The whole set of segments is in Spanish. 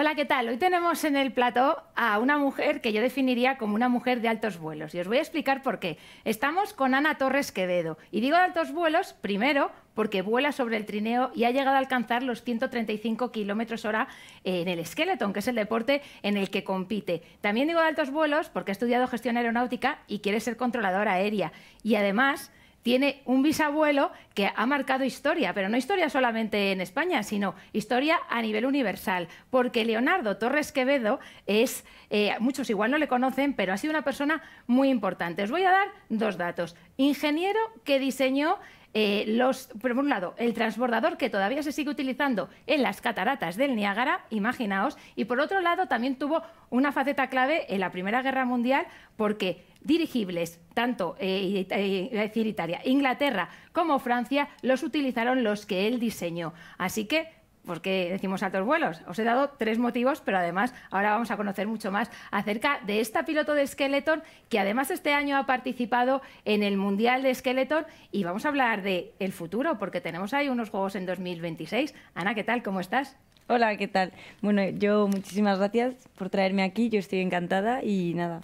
Hola, ¿qué tal? Hoy tenemos en el plató a una mujer que yo definiría como una mujer de altos vuelos y os voy a explicar por qué. Estamos con Ana Torres Quevedo y digo de altos vuelos primero porque vuela sobre el trineo y ha llegado a alcanzar los 135 kilómetros hora eh, en el skeleton, que es el deporte en el que compite. También digo de altos vuelos porque ha estudiado gestión aeronáutica y quiere ser controladora aérea y además tiene un bisabuelo que ha marcado historia, pero no historia solamente en España, sino historia a nivel universal, porque Leonardo Torres Quevedo es, eh, muchos igual no le conocen, pero ha sido una persona muy importante. Os voy a dar dos datos. Ingeniero que diseñó eh, los, por un lado, el transbordador que todavía se sigue utilizando en las cataratas del Niágara, imaginaos, y por otro lado también tuvo una faceta clave en la Primera Guerra Mundial porque dirigibles, tanto eh, eh, Inglaterra como Francia, los utilizaron los que él diseñó. Así que porque decimos altos vuelos? Os he dado tres motivos, pero además ahora vamos a conocer mucho más acerca de esta piloto de Skeleton que además este año ha participado en el Mundial de Skeleton y vamos a hablar de el futuro porque tenemos ahí unos juegos en 2026. Ana, ¿qué tal? ¿Cómo estás? Hola, ¿qué tal? Bueno, yo muchísimas gracias por traerme aquí, yo estoy encantada y nada,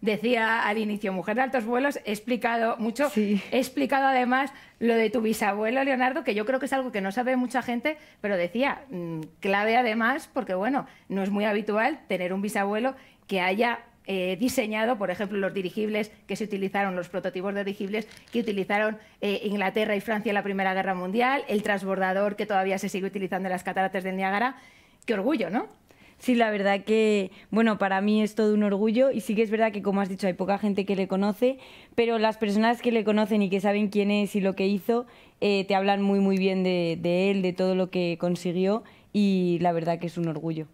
decía al inicio, Mujer de Altos Vuelos, he explicado mucho, he explicado además lo de tu bisabuelo Leonardo, que yo creo que es algo que no sabe mucha gente, pero decía, mm, clave además, porque bueno, no es muy habitual tener un bisabuelo que haya eh, diseñado, por ejemplo, los dirigibles que se utilizaron, los prototipos de dirigibles que utilizaron eh, Inglaterra y Francia en la Primera Guerra Mundial, el transbordador que todavía se sigue utilizando en las cataratas de Niágara. Qué orgullo, ¿no? Sí, la verdad que, bueno, para mí es todo un orgullo y sí que es verdad que, como has dicho, hay poca gente que le conoce, pero las personas que le conocen y que saben quién es y lo que hizo, eh, te hablan muy, muy bien de, él, de todo lo que consiguió y la verdad que es un orgullo.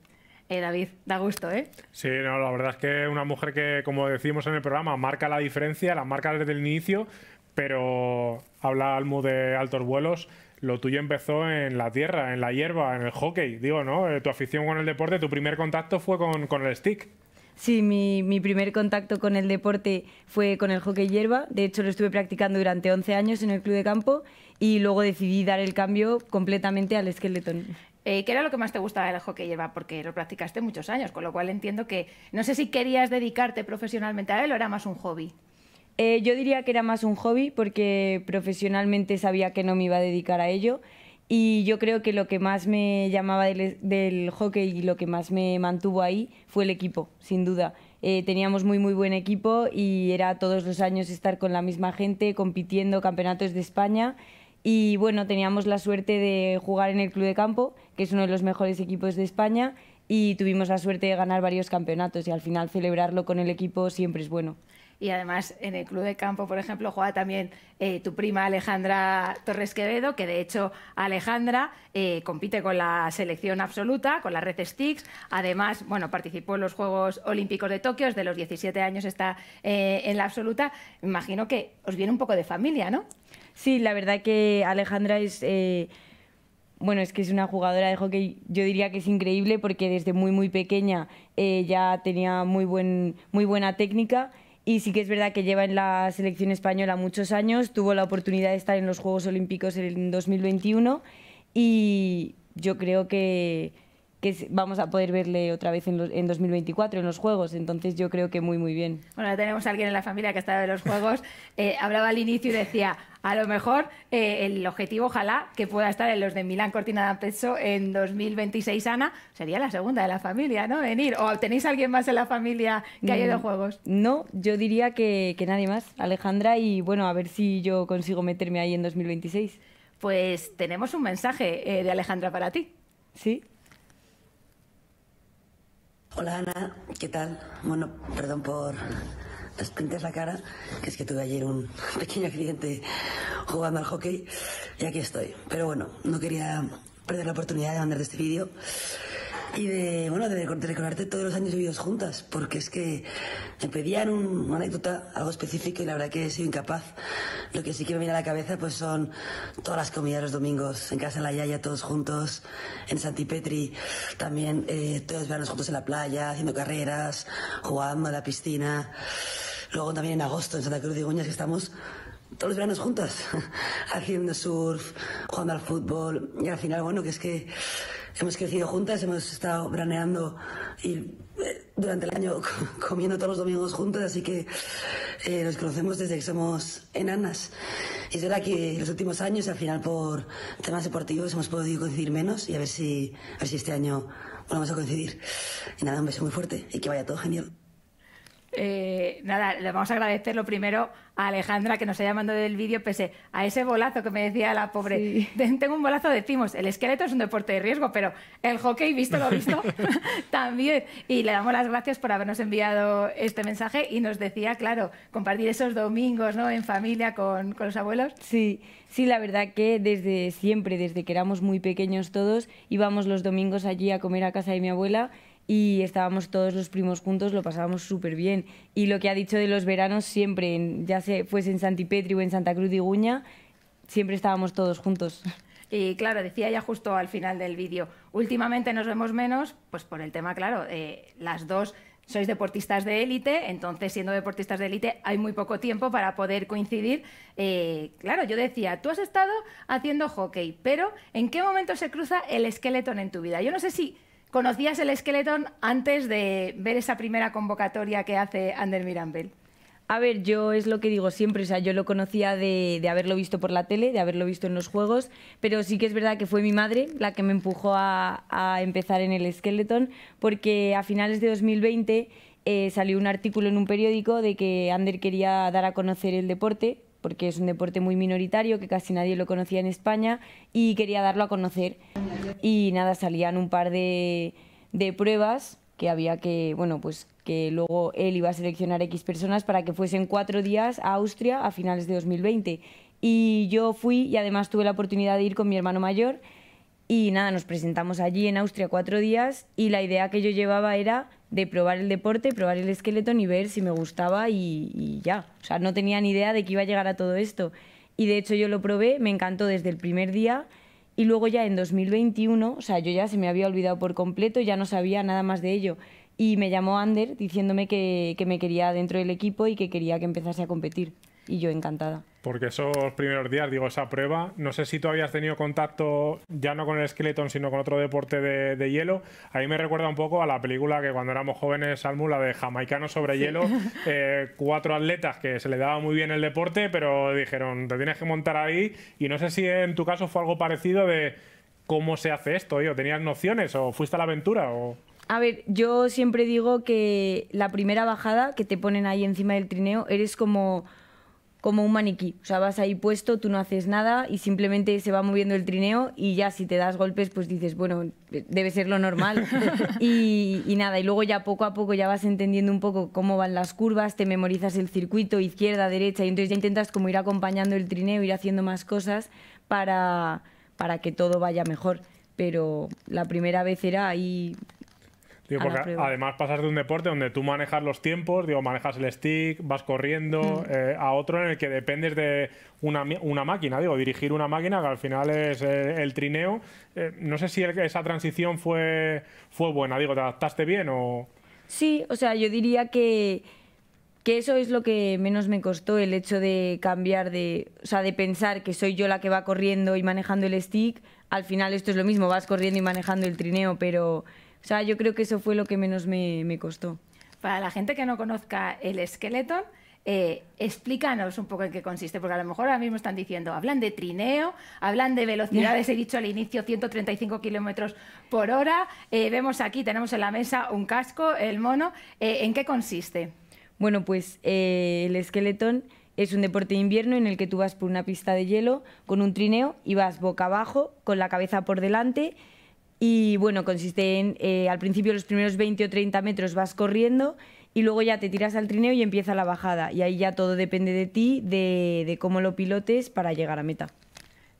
Eh, David, da gusto, ¿eh? Sí, no, la verdad es que una mujer que, como decimos en el programa, marca la diferencia, la marca desde el inicio, pero habla Almu de altos vuelos lo tuyo empezó en la tierra, en la hierba, en el hockey, digo, ¿no? Eh, tu afición con el deporte, tu primer contacto fue con, el stick. Sí, mi, primer contacto con el deporte fue con el hockey hierba. De hecho, lo estuve practicando durante 11 años en el club de campo y luego decidí dar el cambio completamente al esqueletón. Eh, ¿Qué era lo que más te gustaba del hockey hierba? Porque lo practicaste muchos años, con lo cual entiendo que no sé si querías dedicarte profesionalmente a él o era más un hobby. Eh, yo diría que era más un hobby porque profesionalmente sabía que no me iba a dedicar a ello y yo creo que lo que más me llamaba del, hockey y lo que más me mantuvo ahí fue el equipo, sin duda. Eh, teníamos muy muy buen equipo y era todos los años estar con la misma gente compitiendo campeonatos de España y bueno, teníamos la suerte de jugar en el Club de Campo, que es uno de los mejores equipos de España y tuvimos la suerte de ganar varios campeonatos y al final celebrarlo con el equipo siempre es bueno y además en el club de campo, por ejemplo, juega también eh, tu prima Alejandra Torres Quevedo, que de hecho Alejandra eh, compite con la selección absoluta, con la Red Sticks. Además, bueno, participó en los Juegos Olímpicos de Tokio, desde los 17 años está eh, en la absoluta. Me imagino que os viene un poco de familia, ¿no? Sí, la verdad que Alejandra es... bueno, es que es una jugadora de hockey, yo diría que es increíble porque desde muy, muy pequeña ya tenía muy, buen, muy buena técnica y sí que es verdad que lleva en la selección española muchos años, tuvo la oportunidad de estar en los Juegos Olímpicos en 2021 y yo creo que que vamos a poder verle otra vez en, 2024 en los Juegos. Entonces yo creo que muy, muy bien. Bueno, tenemos a alguien en la familia que ha estado en los Juegos. Eh, hablaba al inicio y decía, a lo mejor eh, el objetivo, ojalá, que pueda estar en los de Milán Cortina de en 2026, Ana, sería la segunda de la familia, ¿no? Venir. ¿O tenéis alguien más en la familia que haya ido mm, Juegos? No, yo diría que, nadie más, Alejandra, y bueno, a ver si yo consigo meterme ahí en 2026. Pues tenemos un mensaje eh, de Alejandra para ti. Sí. Hola Ana, ¿qué tal? Bueno, perdón por desprender la cara, que es que tuve ayer un pequeño accidente jugando al hockey y aquí estoy. Pero bueno, no quería perder la oportunidad de mandarte este vídeo y de, bueno, de, recordarte todos los años vividos juntas, porque es que me pedían una anécdota, algo específico, y la verdad que he sido incapaz. Lo que sí que me viene a la cabeza pues son todas las comidas los domingos, en casa de la Yaya, todos juntos, en Santipetri, también eh, todos los veranos juntos en la playa, haciendo carreras, jugando a la piscina. Luego también en agosto en Santa Cruz de Goñas que estamos todos los veranos juntas, haciendo surf, jugando al fútbol, y al final, bueno, que es que hemos crecido juntas, hemos estado braneando y eh, durante el año comiendo todos los domingos juntos, así que eh, nos conocemos desde que somos enanas. Y es verdad que en los últimos años, al final por temas deportivos, hemos podido coincidir menos y a ver si, si este año volvemos a coincidir. Y nada, un beso muy fuerte y que vaya todo genial. Eh, nada, le vamos a agradecer lo primero a Alejandra que nos haya mandado del vídeo, pese a ese bolazo que me decía la pobre. Tengo un bolazo decimos, El esqueleto es un deporte de riesgo, pero el hockey, visto lo visto, también. Y le damos las gracias por habernos enviado este mensaje y nos decía, claro, compartir esos domingos ¿no? en familia con, los abuelos. Sí, sí, la verdad que desde siempre, desde que éramos muy pequeños todos, íbamos los domingos allí a comer a casa de mi abuela y estábamos todos los primos juntos, lo pasábamos súper bien. Y lo que ha dicho de los veranos siempre, ya se fuese en Santipetri o en Santa Cruz de Iguña, siempre estábamos todos juntos. Y claro, decía ya justo al final del vídeo, últimamente nos vemos menos, pues por el tema, claro, eh, las dos sois deportistas de élite, entonces siendo deportistas de élite hay muy poco tiempo para poder coincidir. Eh, claro, yo decía, tú has estado haciendo hockey, pero ¿en qué momento se cruza el esqueleto en tu vida? Yo no sé si ¿Conocías el Skeleton antes de ver esa primera convocatoria que hace Ander Mirambel? A ver, yo es lo que digo siempre, o sea, yo lo conocía de, haberlo visto por la tele, de haberlo visto en los juegos, pero sí que es verdad que fue mi madre la que me empujó a, empezar en el Skeleton, porque a finales de 2020 eh, salió un artículo en un periódico de que Ander quería dar a conocer el deporte porque es un deporte muy minoritario que casi nadie lo conocía en España y quería darlo a conocer. Y nada, salían un par de, pruebas que había que, bueno, pues que luego él iba a seleccionar X personas para que fuesen cuatro días a Austria a finales de 2020. Y yo fui y además tuve la oportunidad de ir con mi hermano mayor y nada, nos presentamos allí en Austria cuatro días y la idea que yo llevaba era de probar el deporte, probar el esqueleto y ver si me gustaba y, y, ya. O sea, no tenía ni idea de que iba a llegar a todo esto. Y de hecho yo lo probé, me encantó desde el primer día y luego ya en 2021, o sea, yo ya se me había olvidado por completo, ya no sabía nada más de ello. Y me llamó Ander diciéndome que, que me quería dentro del equipo y que quería que empezase a competir y yo encantada. Porque esos primeros días, digo, esa prueba, no sé si tú habías tenido contacto ya no con el skeleton, sino con otro deporte de, hielo. A mí me recuerda un poco a la película que cuando éramos jóvenes, almula de Jamaicano sobre hielo. Eh, cuatro atletas que se le daba muy bien el deporte, pero dijeron, te tienes que montar ahí. Y no sé si en tu caso fue algo parecido de cómo se hace esto, yo ¿Tenías nociones o fuiste a la aventura? O... A ver, yo siempre digo que la primera bajada que te ponen ahí encima del trineo, eres como como un maniquí. O sea, vas ahí puesto, tú no haces nada y simplemente se va moviendo el trineo y ya si te das golpes, pues dices, bueno, eh, debe ser lo normal. y, nada, y luego ya poco a poco ya vas entendiendo un poco cómo van las curvas, te memorizas el circuito izquierda, derecha y entonces ya intentas como ir acompañando el trineo, ir haciendo más cosas para, para que todo vaya mejor. Pero la primera vez era ahí además pasas de un deporte donde tú manejas los tiempos, digo, manejas el stick, vas corriendo, mm. eh, a otro en el que dependes de una, máquina, digo, dirigir una máquina que al final es eh, el trineo. Eh, no sé si esa transición fue, fue buena, digo, ¿te adaptaste bien o...? Sí, o sea, yo diría que, que eso es lo que menos me costó, el hecho de cambiar de, o sea, de pensar que soy yo la que va corriendo y manejando el stick. Al final esto es lo mismo, vas corriendo y manejando el trineo, pero o sea, yo creo que eso fue lo que menos me, costó. Para la gente que no conozca el esqueleto, eh, explícanos un poco en qué consiste, porque a lo mejor ahora mismo están diciendo, hablan de trineo, hablan de velocidades, he dicho al inicio 135 kilómetros por hora, eh, vemos aquí, tenemos en la mesa un casco, el mono, eh, ¿en qué consiste? Bueno, pues el esqueletón es un deporte de invierno en el que tú vas por una pista de hielo con un trineo y vas boca abajo, con la cabeza por delante y bueno, consiste en, eh, al principio los primeros 20 o 30 metros vas corriendo y luego ya te tiras al trineo y empieza la bajada. Y ahí ya todo depende de ti, de, cómo lo pilotes para llegar a meta.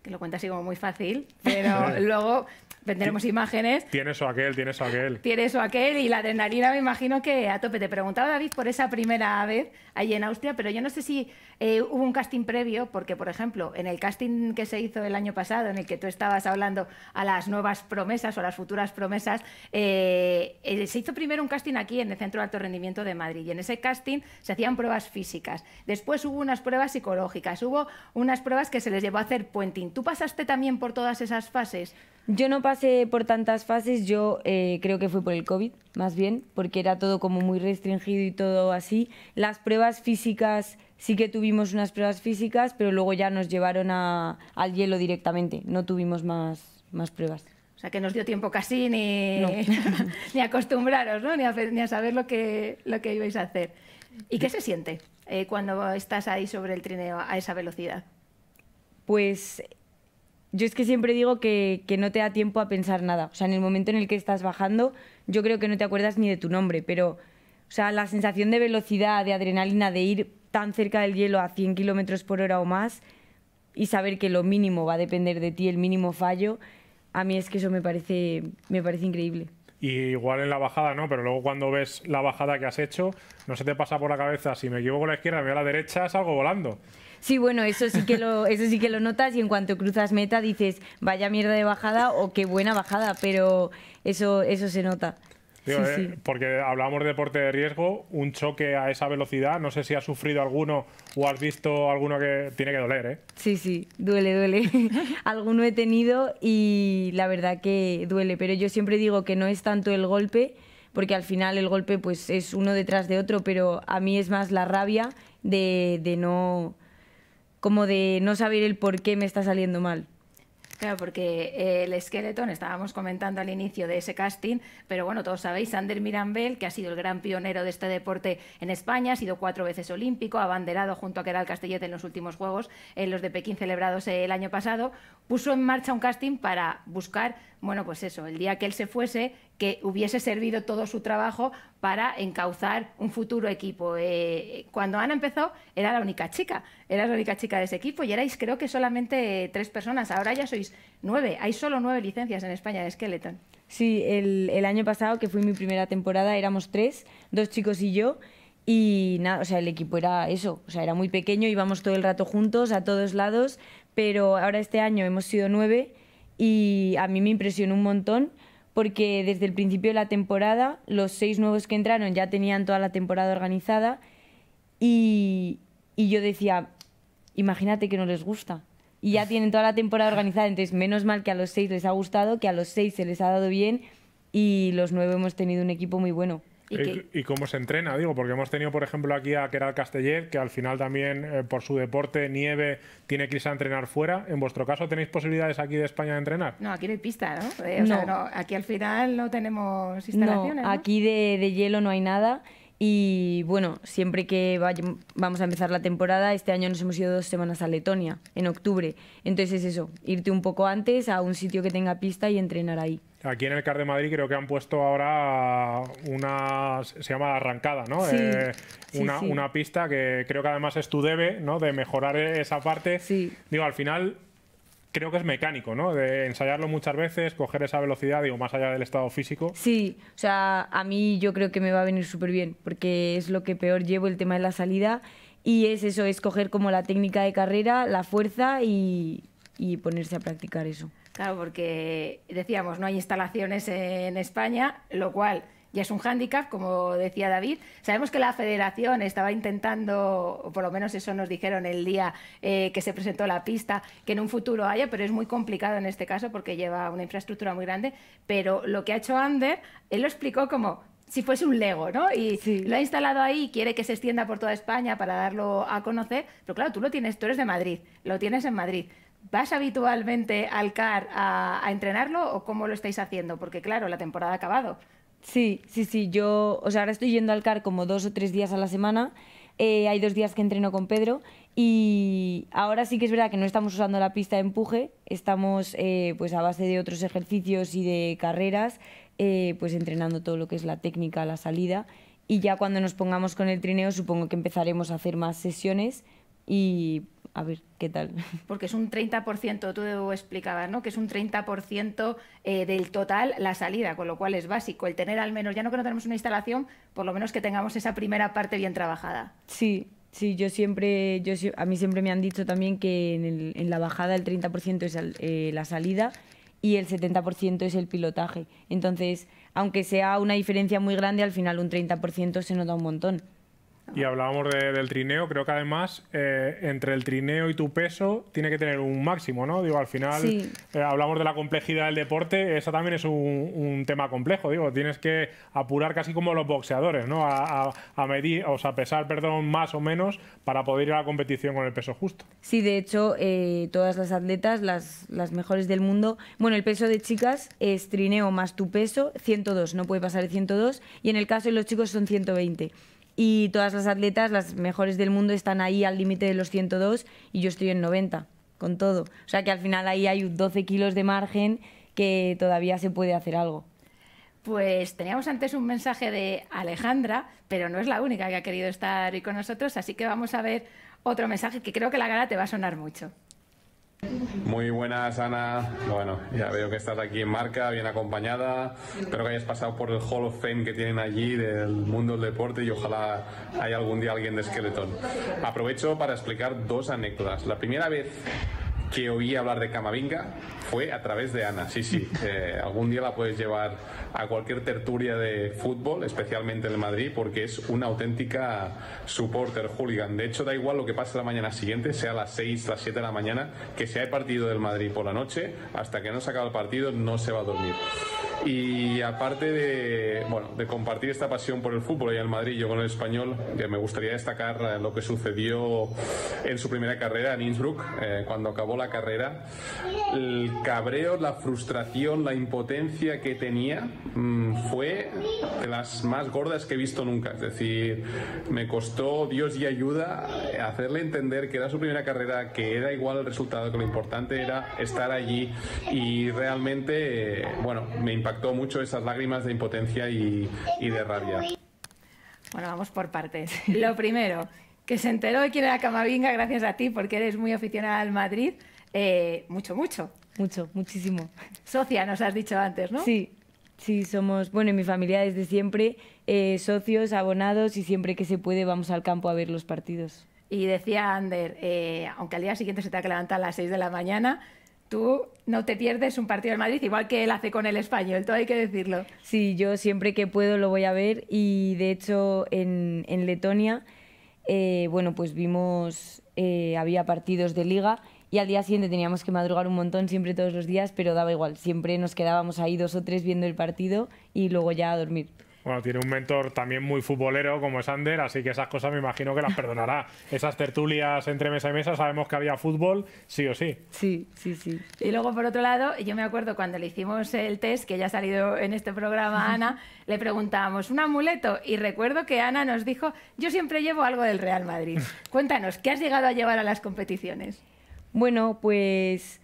Que lo cuentas así como muy fácil, pero luego vendremos imágenes. Tienes o aquel, tienes o aquel. Tienes o aquel y la adrenalina me imagino que a tope. Te preguntaba David por esa primera vez allí en Austria, pero yo no sé si eh, hubo un casting previo, porque por ejemplo, en el casting que se hizo el año pasado, en el que tú estabas hablando a las nuevas promesas o las futuras promesas, eh, eh, se hizo primero un casting aquí en el Centro de Alto Rendimiento de Madrid y en ese casting se hacían pruebas físicas. Después hubo unas pruebas psicológicas, hubo unas pruebas que se les llevó a hacer puenting. ¿Tú pasaste también por todas esas fases? Yo no pasé por tantas fases, yo eh, creo que fue por el COVID, más bien, porque era todo como muy restringido y todo así. Las pruebas físicas, sí que tuvimos unas pruebas físicas, pero luego ya nos llevaron a, al hielo directamente, no tuvimos más, más pruebas. O sea, que nos dio tiempo casi ni, ni acostumbraros, ¿no? ni, a, ni a saber lo que, lo que ibais a hacer. ¿Y qué se siente eh, cuando estás ahí sobre el trineo a esa velocidad? Pues yo es que siempre digo que, no te da tiempo a pensar nada. O sea, en el momento en el que estás bajando, yo creo que no te acuerdas ni de tu nombre, pero, o sea, la sensación de velocidad, de adrenalina, de ir tan cerca del hielo a 100 kilómetros por hora o más y saber que lo mínimo va a depender de ti, el mínimo fallo, a mí es que eso me parece, me parece increíble. igual en la bajada, ¿no? Pero luego cuando ves la bajada que has hecho, no se te pasa por la cabeza, si me equivoco a la izquierda, me voy a la derecha, salgo volando. Sí, bueno, eso sí que lo, eso sí que lo notas y en cuanto cruzas meta dices, vaya mierda de bajada o qué buena bajada, pero eso, eso se nota. Eh, porque hablamos de deporte de riesgo, un choque a esa velocidad, no sé si has sufrido alguno o has visto alguno que tiene que doler, eh. Sí, sí, duele, duele. alguno he tenido y la verdad que duele, pero yo siempre digo que no es tanto el golpe, porque al final el golpe pues es uno detrás de otro, pero a mí es más la rabia de, de no como de no saber el por qué me está saliendo mal. Claro, porque eh, el esqueleto, estábamos comentando al inicio de ese casting, pero bueno, todos sabéis, Sander Mirambel, que ha sido el gran pionero de este deporte en España, ha sido cuatro veces olímpico, ha abanderado junto a Keral Castellete en los últimos Juegos, en los de Pekín celebrados eh, el año pasado, puso en marcha un casting para buscar, bueno, pues eso, el día que él se fuese, que hubiese servido todo su trabajo para encauzar un futuro equipo. Eh, cuando Ana empezó, era la única chica, era la única chica de ese equipo y erais creo que solamente tres personas, ahora ya sois nueve, hay solo nueve licencias en España de Skeleton. Sí, el, el año pasado, que fue mi primera temporada, éramos tres, dos chicos y yo, y nada, o sea, el equipo era eso, o sea, era muy pequeño, íbamos todo el rato juntos, a todos lados, pero ahora este año hemos sido nueve y a mí me impresionó un montón porque desde el principio de la temporada los seis nuevos que entraron ya tenían toda la temporada organizada y, y yo decía, imagínate que no les gusta. Y ya tienen toda la temporada organizada, entonces menos mal que a los seis les ha gustado, que a los seis se les ha dado bien y los nueve hemos tenido un equipo muy bueno. Eh, ¿Y, cómo se entrena? Digo, porque hemos tenido, por ejemplo, aquí a Keral Castellet, que al final también, eh, por su deporte, nieve, tiene que irse a entrenar fuera. ¿En vuestro caso tenéis posibilidades aquí de España de entrenar? No, aquí no hay pista, ¿no? Eh, o Sea, aquí al final no tenemos instalaciones. No, aquí De, de hielo no hay nada. Y bueno, siempre que vamos a empezar la temporada, este año nos hemos ido dos semanas a Letonia, en octubre. Entonces es eso, irte un poco antes a un sitio que tenga pista y entrenar ahí. Aquí en el CAR de Madrid creo que han puesto ahora una, se llama arrancada, ¿no? Eh, una, una, pista que creo que además es tu debe, ¿no? De mejorar esa parte. Digo, al final creo que es mecánico, ¿no? De ensayarlo muchas veces, coger esa velocidad, digo, más allá del estado físico. Sí, o sea, a mí yo creo que me va a venir súper bien, porque es lo que peor llevo el tema de la salida y es eso, es coger como la técnica de carrera, la fuerza y, ponerse a practicar eso. Claro, porque decíamos, no hay instalaciones en España, lo cual y es un hándicap, como decía David. Sabemos que la federación estaba intentando, o por lo menos eso nos dijeron el día eh, que se presentó la pista, que en un futuro haya, pero es muy complicado en este caso porque lleva una infraestructura muy grande. Pero lo que ha hecho Ander, él lo explicó como si fuese un Lego, ¿no? Y lo ha instalado ahí y quiere que se extienda por toda España para darlo a conocer. Pero claro, tú lo tienes, tú eres de Madrid, lo tienes en Madrid. ¿Vas habitualmente al CAR a, a entrenarlo o cómo lo estáis haciendo? Porque claro, la temporada ha acabado. Sí, sí, sí. Yo, o sea, ahora estoy yendo al CAR como dos o tres días a la semana. Eh, hay dos días que entreno con Pedro y ahora sí que es verdad que no estamos usando la pista de empuje, estamos eh, pues a base de otros ejercicios y de carreras, eh, pues entrenando todo lo que es la técnica, la salida y ya cuando nos pongamos con el trineo supongo que empezaremos a hacer más sesiones y a ver qué tal. Porque es un 30%, tú explicabas, ¿no? Que es un 30% eh, del total la salida, con lo cual es básico el tener al menos, ya no que no tenemos una instalación, por lo menos que tengamos esa primera parte bien trabajada. Sí, Sí, yo siempre, yo, a mí siempre me han dicho también que en, la bajada el 30% es eh, la salida y el 70% es el pilotaje. Entonces, aunque sea una diferencia muy grande, al final un 30% se nota un montón. Y ah. hablábamos del trineo, creo que además eh, entre el trineo y tu peso tiene que tener un máximo, ¿no? Digo, al final eh, hablamos de la complejidad del deporte, eso también es un, tema complejo, digo, tienes que apurar casi como los boxeadores, ¿no? A, medir, o sea, pesar, perdón, más o menos para poder ir a la competición con el peso justo. Sí, de hecho, eh, todas las atletas, las, las mejores del mundo, bueno, el peso de chicas es trineo más tu peso, 102, no puede pasar de 102, y en el caso de los chicos son 120 y todas las atletas, las mejores del mundo, están ahí al límite de los 102 y yo estoy en 90 con todo. O sea que al final ahí hay 12 kilos de margen que todavía se puede hacer algo. Pues teníamos antes un mensaje de Alejandra, pero no es la única que ha querido estar hoy con nosotros, así que vamos a ver otro mensaje que creo que la gala te va a sonar mucho. Muy buenas, Ana. Bueno, ya veo que estás aquí en marca, bien acompañada. Espero que hayas pasado por el Hall of Fame que tienen allí del mundo del deporte y ojalá haya algún día alguien de esqueletón. Aprovecho para explicar dos anécdotas. La primera vez que oí hablar de Camavinga fue a través de Ana, sí, sí. Eh, algún día la puedes llevar a cualquier tertulia de fútbol, especialmente en el Madrid, porque es una auténtica supporter hooligan. De hecho, da igual lo que pase la mañana siguiente, sea a las 6, las 7 de la mañana, que sea el partido del Madrid por la noche, hasta que no se acabe el partido no se va a dormir. Y aparte de, bueno, de compartir esta pasión por el fútbol y el Madrid, yo con el español, me gustaría destacar eh, lo que sucedió en su primera carrera en Innsbruck, eh, cuando acabó la carrera, el cabreo, la frustración, la impotencia que tenía mm, fue de las más gordas que he visto nunca. Es decir, me costó Dios y ayuda hacerle entender que era su primera carrera, que era igual el resultado, que lo importante era estar allí y realmente, bueno, me impactó mucho esas lágrimas de impotencia y, y de rabia. Bueno, vamos por partes. Lo primero, que se enteró y quién la Camavinga gracias a ti, porque eres muy aficionada al Madrid. Eh, mucho, mucho. Mucho, muchísimo. Socia, nos has dicho antes, ¿no? Sí, sí, somos, bueno, en mi familia desde siempre, eh, socios, abonados y siempre que se puede vamos al campo a ver los partidos. Y decía Ander, eh, aunque al día siguiente se te ha que levantar a las 6 de la mañana, tú no te pierdes un partido del Madrid, igual que él hace con el español, todo hay que decirlo. Sí, yo siempre que puedo lo voy a ver y de hecho en, en Letonia eh, bueno, pues vimos, eh, había partidos de liga y al día siguiente teníamos que madrugar un montón, siempre todos los días, pero daba igual, siempre nos quedábamos ahí dos o tres viendo el partido y luego ya a dormir. Bueno, tiene un mentor también muy futbolero como es Ander, así que esas cosas me imagino que las perdonará. Esas tertulias entre mesa y mesa sabemos que había fútbol, sí o sí. Sí, sí, sí. Y luego, por otro lado, yo me acuerdo cuando le hicimos el test, que ya ha salido en este programa Ana, le preguntábamos, ¿un amuleto? Y recuerdo que Ana nos dijo, yo siempre llevo algo del Real Madrid. Cuéntanos, ¿qué has llegado a llevar a las competiciones? Bueno, pues,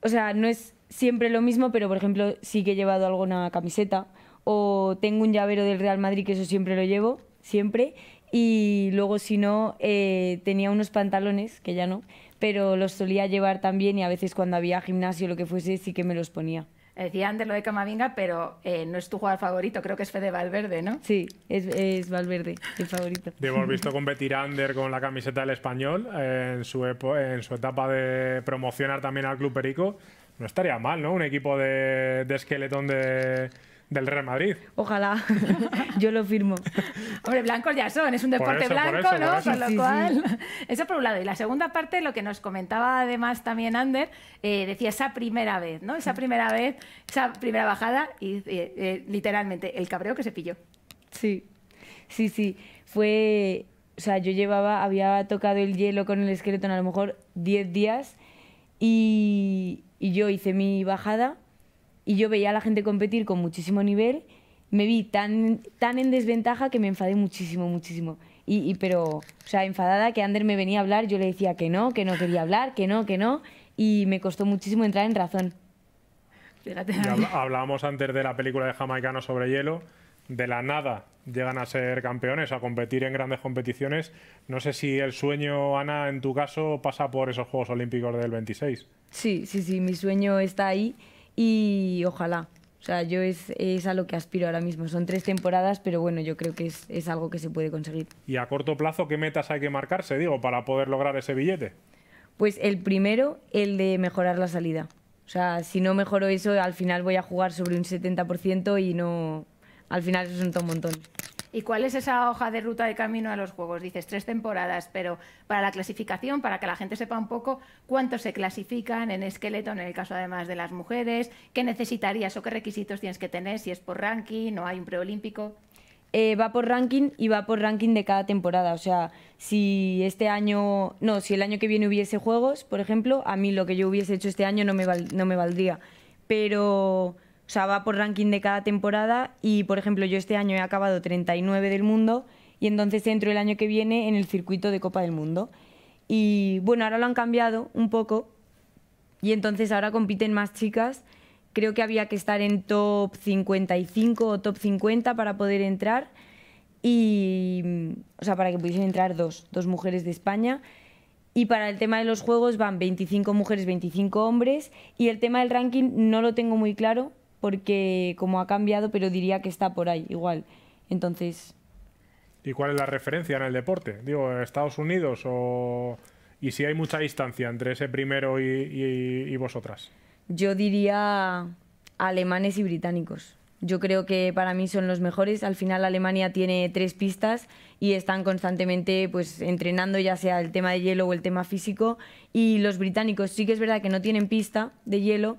o sea, no es siempre lo mismo, pero por ejemplo sí que he llevado alguna camiseta o tengo un llavero del Real Madrid, que eso siempre lo llevo, siempre. Y luego, si no, eh, tenía unos pantalones, que ya no, pero los solía llevar también y a veces cuando había gimnasio o lo que fuese, sí que me los ponía. Decía antes lo de Camavinga, pero eh, no es tu jugador favorito, creo que es Fede Valverde, ¿no? Sí, es, es Valverde, el favorito. Te hemos visto competir Ander con la camiseta del español eh, en, su en su etapa de promocionar también al Club Perico. No estaría mal, ¿no? Un equipo de, de esqueletón de, del Real Madrid. Ojalá, yo lo firmo. Hombre, blancos ya son, es un deporte blanco, ¿no? Con lo cual, eso por un lado. Y la segunda parte, lo que nos comentaba además también Ander, eh, decía esa primera vez, ¿no? Esa primera vez, esa primera bajada y eh, eh, literalmente el cabreo que se pilló. Sí, sí, sí. Fue, o sea, yo llevaba, había tocado el hielo con el esqueleto a lo mejor 10 días y yo hice mi bajada y yo veía a la gente competir con muchísimo nivel, me vi tan, tan en desventaja que me enfadé muchísimo, muchísimo. Y, pero, o sea, enfadada que Ander me venía a hablar, yo le decía que no, que no quería hablar, que no, que no, y me costó muchísimo entrar en razón. hablábamos antes de la película de Jamaicano sobre hielo, de la nada llegan a ser campeones, a competir en grandes competiciones. No sé si el sueño, Ana, en tu caso, pasa por esos Juegos Olímpicos del 26. Sí, sí, sí, mi sueño está ahí y ojalá. O sea, yo es, a lo que aspiro ahora mismo. Son tres temporadas, pero bueno, yo creo que es, algo que se puede conseguir. ¿Y a corto plazo qué metas hay que marcarse, digo, para poder lograr ese billete? Pues el primero, el de mejorar la salida. O sea, si no mejoro eso, al final voy a jugar sobre un 70% y no... Al final eso es un montón. ¿Y cuál es esa hoja de ruta de camino a los Juegos? Dices tres temporadas, pero para la clasificación, para que la gente sepa un poco cuántos se clasifican en esqueleto, en el caso además de las mujeres, qué necesitarías o qué requisitos tienes que tener, si es por ranking o hay un preolímpico. Eh, va por ranking y va por ranking de cada temporada. O sea, si este año, no, si el año que viene hubiese juegos, por ejemplo, a mí lo que yo hubiese hecho este año no me, no me valdría. Pero o sea, va por ranking de cada temporada y, por ejemplo, yo este año he acabado 39 del mundo y entonces entro el año que viene en el circuito de Copa del Mundo. Y bueno, ahora lo han cambiado un poco y entonces ahora compiten más chicas. Creo que había que estar en top 55 o top 50 para poder entrar y, o sea, para que pudiesen entrar dos, dos mujeres de España. Y para el tema de los juegos van 25 mujeres, 25 hombres. Y el tema del ranking no lo tengo muy claro porque como ha cambiado, pero diría que está por ahí igual. Entonces... ¿Y cuál es la referencia en el deporte? Digo, Estados Unidos o... ¿Y si hay mucha distancia entre ese primero y, vosotras? Yo diría alemanes y británicos. Yo creo que para mí son los mejores. Al final Alemania tiene tres pistas y están constantemente pues entrenando ya sea el tema de hielo o el tema físico. Y los británicos sí que es verdad que no tienen pista de hielo,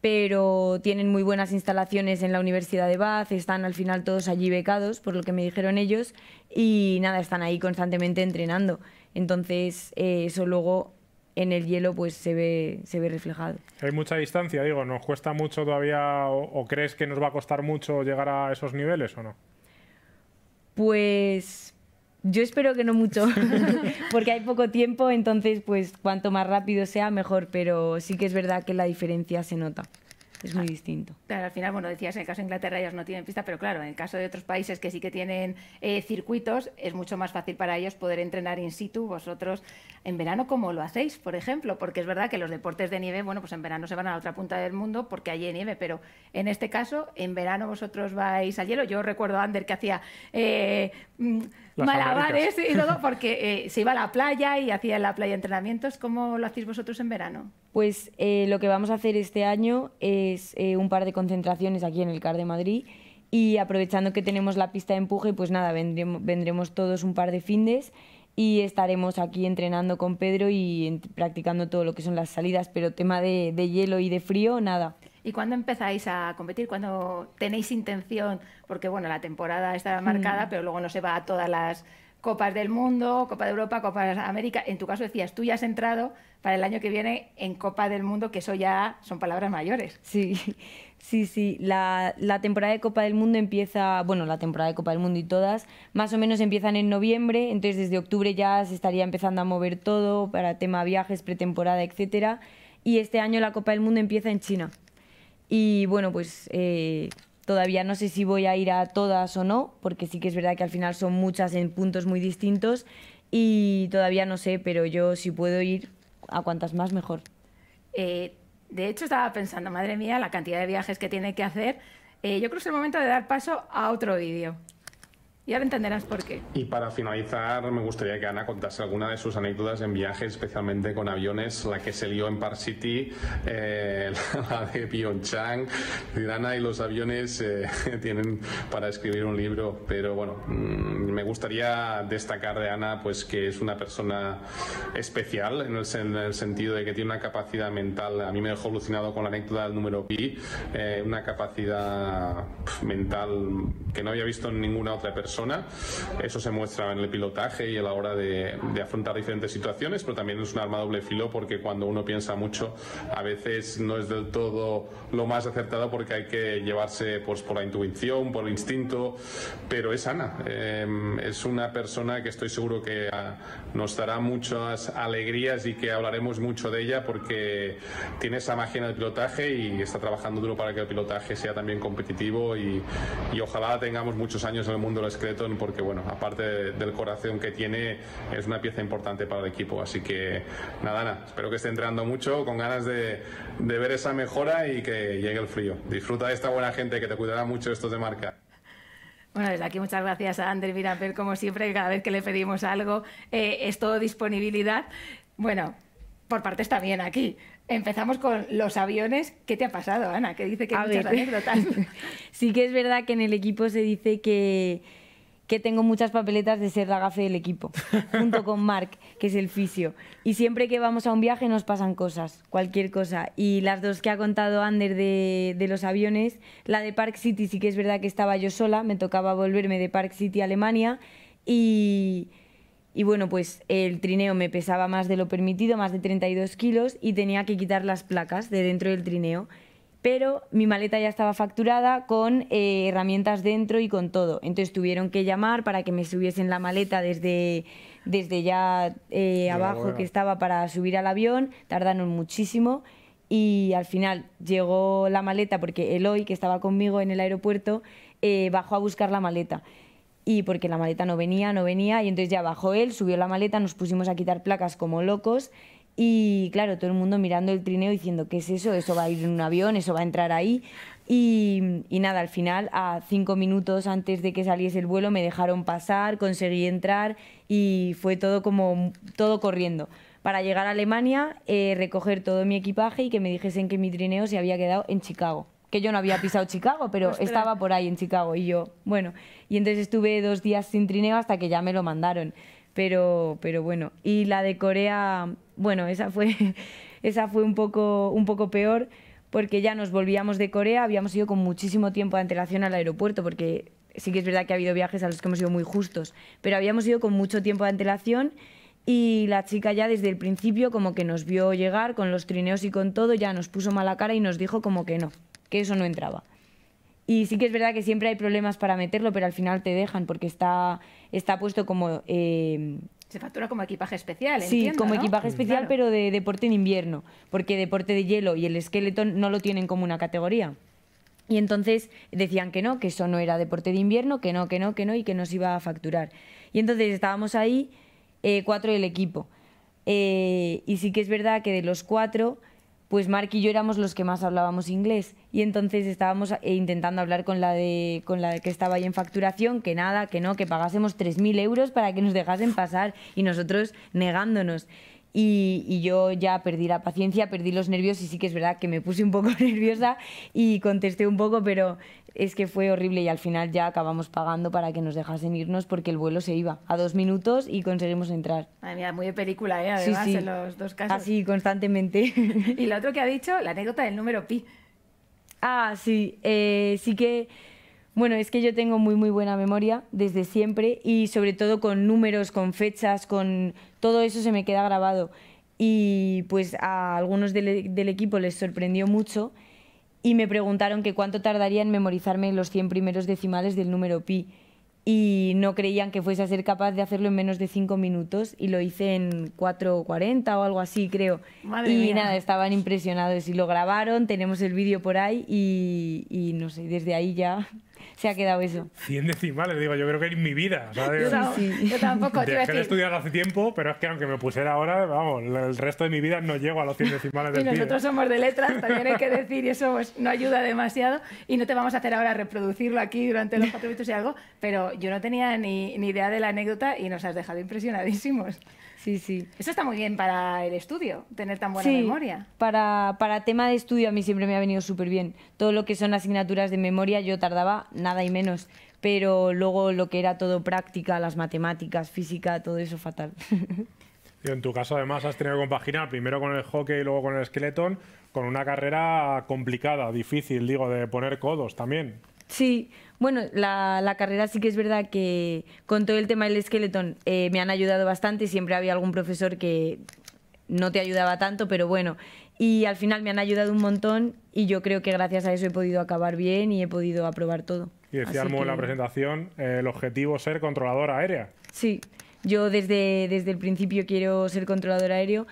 pero tienen muy buenas instalaciones en la Universidad de Bath, están al final todos allí becados, por lo que me dijeron ellos, y nada, están ahí constantemente entrenando. Entonces, eh, eso luego en el hielo pues se ve, se ve reflejado. Hay mucha distancia, digo, ¿nos cuesta mucho todavía o crees que nos va a costar mucho llegar a esos niveles o no? Pues yo espero que no mucho, porque hay poco tiempo, entonces pues cuanto más rápido sea, mejor, pero sí que es verdad que la diferencia se nota. Es muy distinto. Claro, al final, bueno, decías, en el caso de Inglaterra ellos no tienen pista, pero claro, en el caso de otros países que sí que tienen eh, circuitos, es mucho más fácil para ellos poder entrenar in situ. Vosotros, en verano, ¿cómo lo hacéis, por ejemplo? Porque es verdad que los deportes de nieve, bueno, pues en verano se van a la otra punta del mundo porque allí hay nieve, pero en este caso, en verano vosotros vais al hielo. Yo recuerdo a Ander que hacía eh, mm, malabares y todo porque eh, se iba a la playa y hacía en la playa entrenamientos. ¿Cómo lo hacéis vosotros en verano? Pues eh, lo que vamos a hacer este año es eh, un par de concentraciones aquí en el CAR de Madrid y aprovechando que tenemos la pista de empuje, pues nada, vendremos, todos un par de findes y estaremos aquí entrenando con Pedro y practicando todo lo que son las salidas, pero tema de, hielo y de frío, nada. ¿Y cuándo empezáis a competir? ¿Cuándo tenéis intención? Porque bueno, la temporada está mm. marcada, pero luego no se va a todas las copas del mundo, Copa de Europa, Copa de América. En tu caso decías, tú ya has entrado, para el año que viene en Copa del Mundo, que eso ya son palabras mayores. Sí, sí, sí. La, temporada de Copa del Mundo empieza, bueno, la temporada de Copa del Mundo y todas, más o menos empiezan en noviembre, entonces desde octubre ya se estaría empezando a mover todo para tema viajes, pretemporada, etc. Y este año la Copa del Mundo empieza en China. Y bueno, pues eh, todavía no sé si voy a ir a todas o no, porque sí que es verdad que al final son muchas en puntos muy distintos. Y todavía no sé, pero yo si puedo ir, a cuantas más mejor. Eh, de hecho, estaba pensando, madre mía, la cantidad de viajes que tiene que hacer. Eh, yo creo que es el momento de dar paso a otro vídeo. Y ahora entenderás por qué. Y para finalizar, me gustaría que Ana contase alguna de sus anécdotas en viajes, especialmente con aviones, la que se lió en Par City, eh, la de Pyeongchang. Ana y los aviones eh, tienen para escribir un libro, pero bueno, mm, me gustaría destacar de Ana pues que es una persona especial en el, sentido de que tiene una capacidad mental. A mí me dejó alucinado con la anécdota del número pi, eh, una capacidad mental que no había visto en ninguna otra persona eso se muestra en el pilotaje y a la hora de, afrontar diferentes situaciones, pero también es un arma doble filo porque cuando uno piensa mucho, a veces no es del todo lo más acertado porque hay que llevarse pues, por la intuición, por el instinto, pero es Ana... Em, es una persona que estoy seguro que ah, nos dará muchas alegrías y que hablaremos mucho de ella porque tiene esa magia en el pilotaje y está trabajando duro para que el pilotaje sea también competitivo y, ojalá tengamos muchos años en el mundo de la porque, bueno, aparte del corazón que tiene, es una pieza importante para el equipo. Así que, nada, Ana, espero que esté entrando mucho, con ganas de, ver esa mejora y que llegue el frío. Disfruta de esta buena gente que te cuidará mucho estos de marca. Bueno, desde aquí muchas gracias a Ander Mirapel, como siempre, cada vez que le pedimos algo eh, es todo disponibilidad. Bueno, por partes también aquí. Empezamos con los aviones. ¿Qué te ha pasado, Ana? Que dice que muchas sí que es verdad que en el equipo se dice que que tengo muchas papeletas de ser la gafe del equipo, junto con Mark, que es el fisio. Y siempre que vamos a un viaje nos pasan cosas, cualquier cosa. Y las dos que ha contado Ander de, los aviones, la de Park City sí que es verdad que estaba yo sola, me tocaba volverme de Park City a Alemania y... Y bueno, pues el trineo me pesaba más de lo permitido, más de 32 kilos, y tenía que quitar las placas de dentro del trineo pero mi maleta ya estaba facturada con eh, herramientas dentro y con todo. Entonces tuvieron que llamar para que me subiesen la maleta desde, desde ya eh, abajo que estaba para subir al avión, tardaron muchísimo y al final llegó la maleta porque Eloy, que estaba conmigo en el aeropuerto, eh, bajó a buscar la maleta. Y porque la maleta no venía, no venía, y entonces ya bajó él, subió la maleta, nos pusimos a quitar placas como locos y claro, todo el mundo mirando el trineo diciendo, ¿qué es eso? Eso va a ir en un avión, eso va a entrar ahí. Y, nada, al final, a cinco minutos antes de que saliese el vuelo, me dejaron pasar, conseguí entrar y fue todo como todo corriendo. Para llegar a Alemania, eh, recoger todo mi equipaje y que me dijesen que mi trineo se había quedado en Chicago. Que yo no había pisado Chicago, pero estaba por ahí en Chicago y yo, bueno. Y entonces estuve dos días sin trineo hasta que ya me lo mandaron. Pero, pero bueno, y la de Corea bueno, esa fue, esa fue un, poco, un poco peor porque ya nos volvíamos de Corea, habíamos ido con muchísimo tiempo de antelación al aeropuerto porque sí que es verdad que ha habido viajes a los que hemos ido muy justos, pero habíamos ido con mucho tiempo de antelación y la chica ya desde el principio como que nos vio llegar con los trineos y con todo, ya nos puso mala cara y nos dijo como que no, que eso no entraba. Y sí que es verdad que siempre hay problemas para meterlo, pero al final te dejan porque está, está puesto como eh, se factura como equipaje especial, Sí, como equipaje mm. especial, pero de deporte de invierno, porque deporte de hielo y el esqueleto no lo tienen como una categoría. Y entonces decían que no, que eso no era deporte de invierno, que no, que no, que no, y que no se iba a facturar. Y entonces estábamos ahí eh, cuatro del equipo. Eh, y sí que es verdad que de los cuatro, pues Mark y yo éramos los que más hablábamos inglés y entonces estábamos eh, intentando hablar con la de con la que estaba ahí en facturación que nada que no que pagásemos 3.000 euros para que nos dejasen pasar y nosotros negándonos y, yo ya perdí la paciencia, perdí los nervios y sí que es verdad que me puse un poco nerviosa y contesté un poco, pero es que fue horrible y al final ya acabamos pagando para que nos dejasen irnos porque el vuelo se iba a dos minutos y conseguimos entrar. Madre mía, muy de película, ¿eh? Además, en los dos casos. Así, constantemente. y lo otro que ha dicho, la anécdota del número pi. Ah, sí, eh, sí que bueno, es que yo tengo muy muy buena memoria desde siempre y sobre todo con números, con fechas, con todo eso se me queda grabado. Y pues a algunos del, equipo les sorprendió mucho y me preguntaron que cuánto tardaría en memorizarme los 100 primeros decimales del número pi y no creían que fuese a ser capaz de hacerlo en menos de 5 minutos y lo hice en 4.40 o algo así, creo. y nada, estaban impresionados y lo grabaron, tenemos el vídeo por ahí y, y no sé, desde ahí ya se ha quedado eso. 100 decimales, digo, yo creo que en mi vida. Yo, tampoco yo, tampoco. Dejé hace tiempo, pero es que aunque me pusiera ahora, vamos, el resto de mi vida no llego a los 100 decimales Y nosotros somos de letras, también hay que decir, y eso pues, no ayuda demasiado. Y no te vamos a hacer ahora reproducirlo aquí durante los cuatro minutos y algo, pero yo no tenía ni idea de la anécdota y nos has dejado impresionadísimos. Sí, sí. Eso está muy bien para el estudio, tener tan buena sí, memoria. Para, para tema de estudio a mí siempre me ha venido súper bien. Todo lo que son asignaturas de memoria yo tardaba nada y menos. Pero luego lo que era todo práctica, las matemáticas, física, todo eso fatal. Y en tu caso, además, has tenido que compaginar primero con el hockey y luego con el skeleton, con una carrera complicada, difícil, digo, de poner codos también. Sí, bueno, la, carrera sí que es verdad que con todo el tema del esqueleto eh, me han ayudado bastante. Siempre había algún profesor que no te ayudaba tanto, pero bueno. Y al final me han ayudado un montón y yo creo que gracias a eso he podido acabar bien y he podido aprobar todo. Y decía en la presentación, eh, el objetivo ser controladora aérea. Sí, yo desde, desde el principio quiero ser controlador aéreo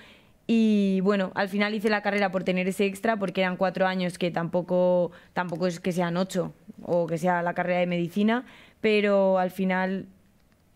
y bueno, al final hice la carrera por tener ese extra, porque eran cuatro años que tampoco, tampoco es que sean ocho o que sea la carrera de medicina, pero al final,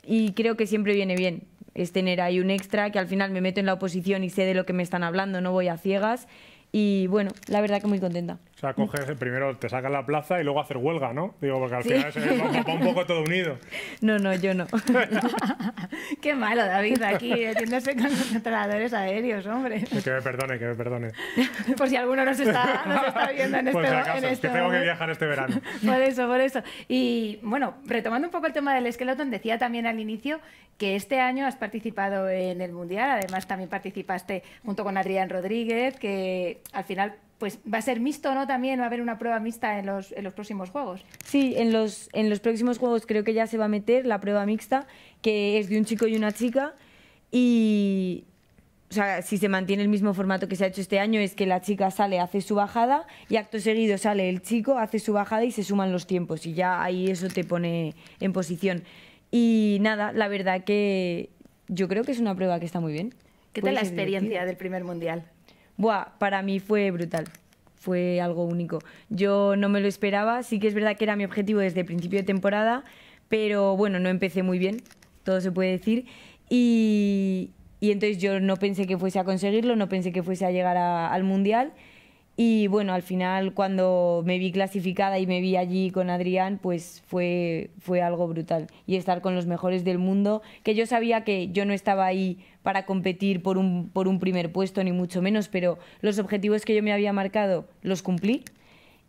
y creo que siempre viene bien, es tener ahí un extra, que al final me meto en la oposición y sé de lo que me están hablando, no voy a ciegas. Y bueno, la verdad que muy contenta sea, eh, primero, te sacan la plaza y luego hacer huelga, ¿no? Digo, porque al final se va, un poco todo unido. No, no, yo no. Qué malo, David, aquí metiéndose con los aéreos, hombre. Que me perdone, que me perdone. Por si alguno nos está, nos está viendo en pues este, acaso, en que este tengo que viajar este verano. Por eso, por eso. Y bueno, retomando un poco el tema del esqueleto, decía también al inicio que este año has participado en el Mundial, además también participaste junto con Adrián Rodríguez, que al final pues va a ser mixto, ¿no? También va a haber una prueba mixta en los, próximos juegos. Sí, en los, próximos juegos creo que ya se va a meter la prueba mixta, que es de un chico y una chica. Y, o sea, si se mantiene el mismo formato que se ha hecho este año, es que la chica sale, hace su bajada y acto seguido sale el chico, hace su bajada y se suman los tiempos y ya ahí eso te pone en posición. Y nada, la verdad que yo creo que es una prueba que está muy bien. ¿Qué tal la experiencia del primer mundial? Buah, para mí fue brutal. Fue algo único. Yo no me lo esperaba. Sí que es verdad que era mi objetivo desde principio de temporada, pero bueno, no empecé muy bien, todo se puede decir. Y, entonces yo no pensé que fuese a conseguirlo, no pensé que fuese a llegar al Mundial. Y bueno, al final cuando me vi clasificada y me vi allí con Adrián, pues fue, fue algo brutal. Y estar con los mejores del mundo, que yo sabía que yo no estaba ahí para competir por un, por un primer puesto, ni mucho menos, pero los objetivos que yo me había marcado los cumplí.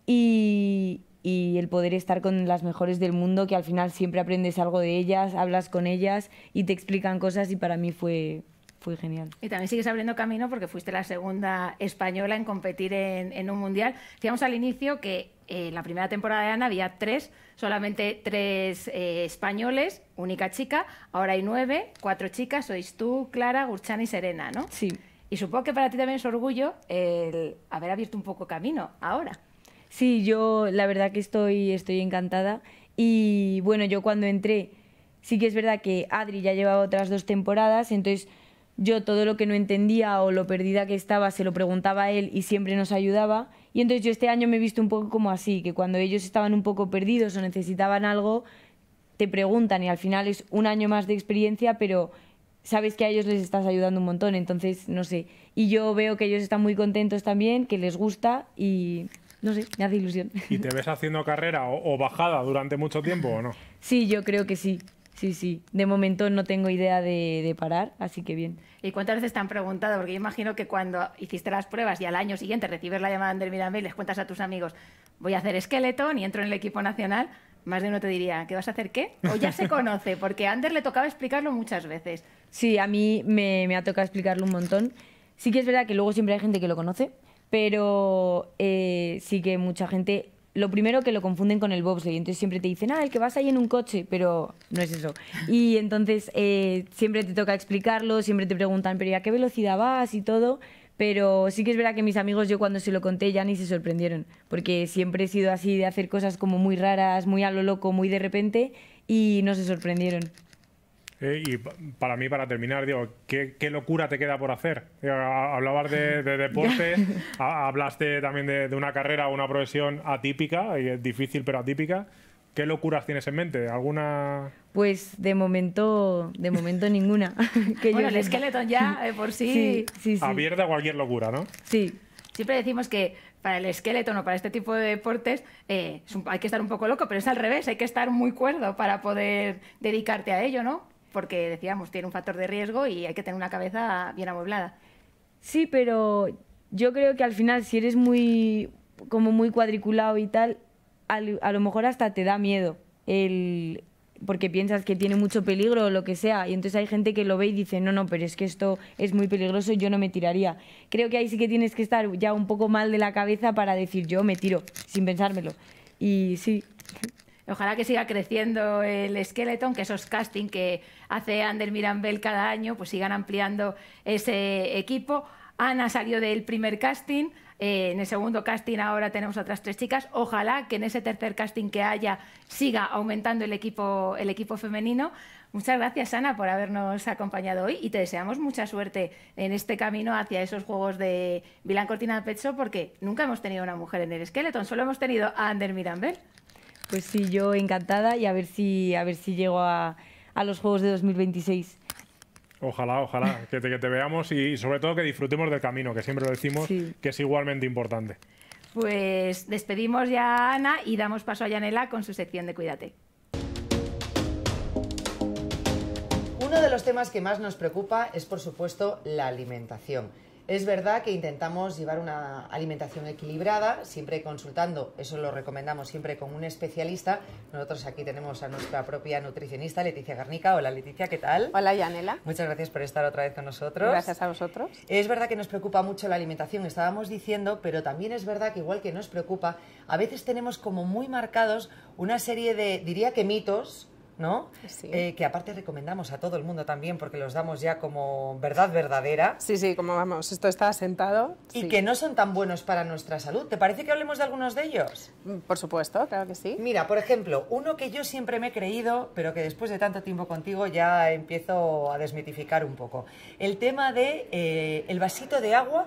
Y, y el poder estar con las mejores del mundo, que al final siempre aprendes algo de ellas, hablas con ellas y te explican cosas y para mí fue, fue genial. Y también sigues abriendo camino porque fuiste la segunda española en competir en, un mundial. Decíamos al inicio que en eh, la primera temporada de Ana había tres, solamente tres eh, españoles, única chica. Ahora hay nueve, cuatro chicas, sois tú, Clara, Gurchana y Serena, ¿no? Sí. Y supongo que para ti también es orgullo el haber abierto un poco camino ahora. Sí, yo la verdad que estoy, estoy encantada. Y bueno, yo cuando entré, sí que es verdad que Adri ya llevaba otras dos temporadas, entonces yo todo lo que no entendía o lo perdida que estaba se lo preguntaba a él y siempre nos ayudaba. Y entonces yo este año me he visto un poco como así, que cuando ellos estaban un poco perdidos o necesitaban algo, te preguntan y al final es un año más de experiencia, pero sabes que a ellos les estás ayudando un montón, entonces no sé. Y yo veo que ellos están muy contentos también, que les gusta y no sé, me hace ilusión. ¿Y te ves haciendo carrera o, o bajada durante mucho tiempo o no? Sí, yo creo que sí. Sí, sí. De momento no tengo idea de, parar, así que bien. ¿Y cuántas veces te han preguntado? Porque yo imagino que cuando hiciste las pruebas y al año siguiente recibes la llamada de Miramé y les cuentas a tus amigos, voy a hacer esqueleto y entro en el equipo nacional, más de uno te diría, ¿qué vas a hacer qué? O ya se conoce, porque a Ander le tocaba explicarlo muchas veces. Sí, a mí me, ha tocado explicarlo un montón. Sí que es verdad que luego siempre hay gente que lo conoce, pero eh, sí que mucha gente lo primero que lo confunden con el bobsleigh. Entonces siempre te dicen, ah, el que vas ahí en un coche, pero no es eso. Y entonces eh, siempre te toca explicarlo, siempre te preguntan, pero ¿y a qué velocidad vas y todo? Pero sí que es verdad que mis amigos, yo cuando se lo conté ya ni se sorprendieron, porque siempre he sido así de hacer cosas como muy raras, muy a lo loco, muy de repente, y no se sorprendieron. Eh, y para mí, para terminar, digo, ¿qué, locura te queda por hacer? Eh, hablabas de, de deporte, hablaste también de, una carrera o una profesión atípica, y es difícil pero atípica. ¿Qué locuras tienes en mente? ¿Alguna...? Pues de momento, de momento ninguna. bueno, el esqueleto ya, por sí... sí, sí, Abierta a cualquier locura, ¿no? Sí. Siempre decimos que para el esqueleto o para este tipo de deportes eh, hay que estar un poco loco, pero es al revés, hay que estar muy cuerdo para poder dedicarte a ello, ¿no? porque decíamos, tiene un factor de riesgo y hay que tener una cabeza bien amueblada. Sí, pero yo creo que al final si eres muy como muy cuadriculado y tal, a lo mejor hasta te da miedo el porque piensas que tiene mucho peligro o lo que sea. Y entonces hay gente que lo ve y dice, no, no, pero es que esto es muy peligroso, yo no me tiraría. Creo que ahí sí que tienes que estar ya un poco mal de la cabeza para decir, yo me tiro, sin pensármelo. Y sí. Ojalá que siga creciendo el Skeleton, que esos casting que hace Ander Mirambel cada año, pues sigan ampliando ese equipo. Ana salió del primer casting, eh, en el segundo casting ahora tenemos otras tres chicas. Ojalá que en ese tercer casting que haya siga aumentando el equipo, el equipo femenino. Muchas gracias, Ana, por habernos acompañado hoy y te deseamos mucha suerte en este camino hacia esos juegos de Vilán Cortina de Pecho, porque nunca hemos tenido una mujer en el Skeleton, solo hemos tenido a Ander Mirambel. Pues sí, yo encantada y a ver si, a ver si llego a, los Juegos de 2026. Ojalá, ojalá, que te, veamos y, sobre todo que disfrutemos del camino, que siempre lo decimos, que es igualmente importante. Pues despedimos ya a Ana y damos paso a Yanela con su sección de Cuídate. Uno de los temas que más nos preocupa es, por supuesto, la alimentación. Es verdad que intentamos llevar una alimentación equilibrada, siempre consultando, eso lo recomendamos siempre con un especialista. Nosotros aquí tenemos a nuestra propia nutricionista, Leticia Garnica. Hola Leticia, ¿qué tal? Hola Yanela. Muchas gracias por estar otra vez con nosotros. Gracias a vosotros. Es verdad que nos preocupa mucho la alimentación, estábamos diciendo, pero también es verdad que igual que nos preocupa, a veces tenemos como muy marcados una serie de, diría que mitos, ¿no? Eh, que aparte recomendamos a todo el mundo también porque los damos ya como verdad verdadera. Sí, sí, como vamos, esto está asentado. Y que no son tan buenos para nuestra salud. ¿Te parece que hablemos de algunos de ellos? Mm, por supuesto, claro que sí. Mira, por ejemplo, uno que yo siempre me he creído, pero que después de tanto tiempo contigo ya empiezo a desmitificar un poco. El tema de eh, el vasito de agua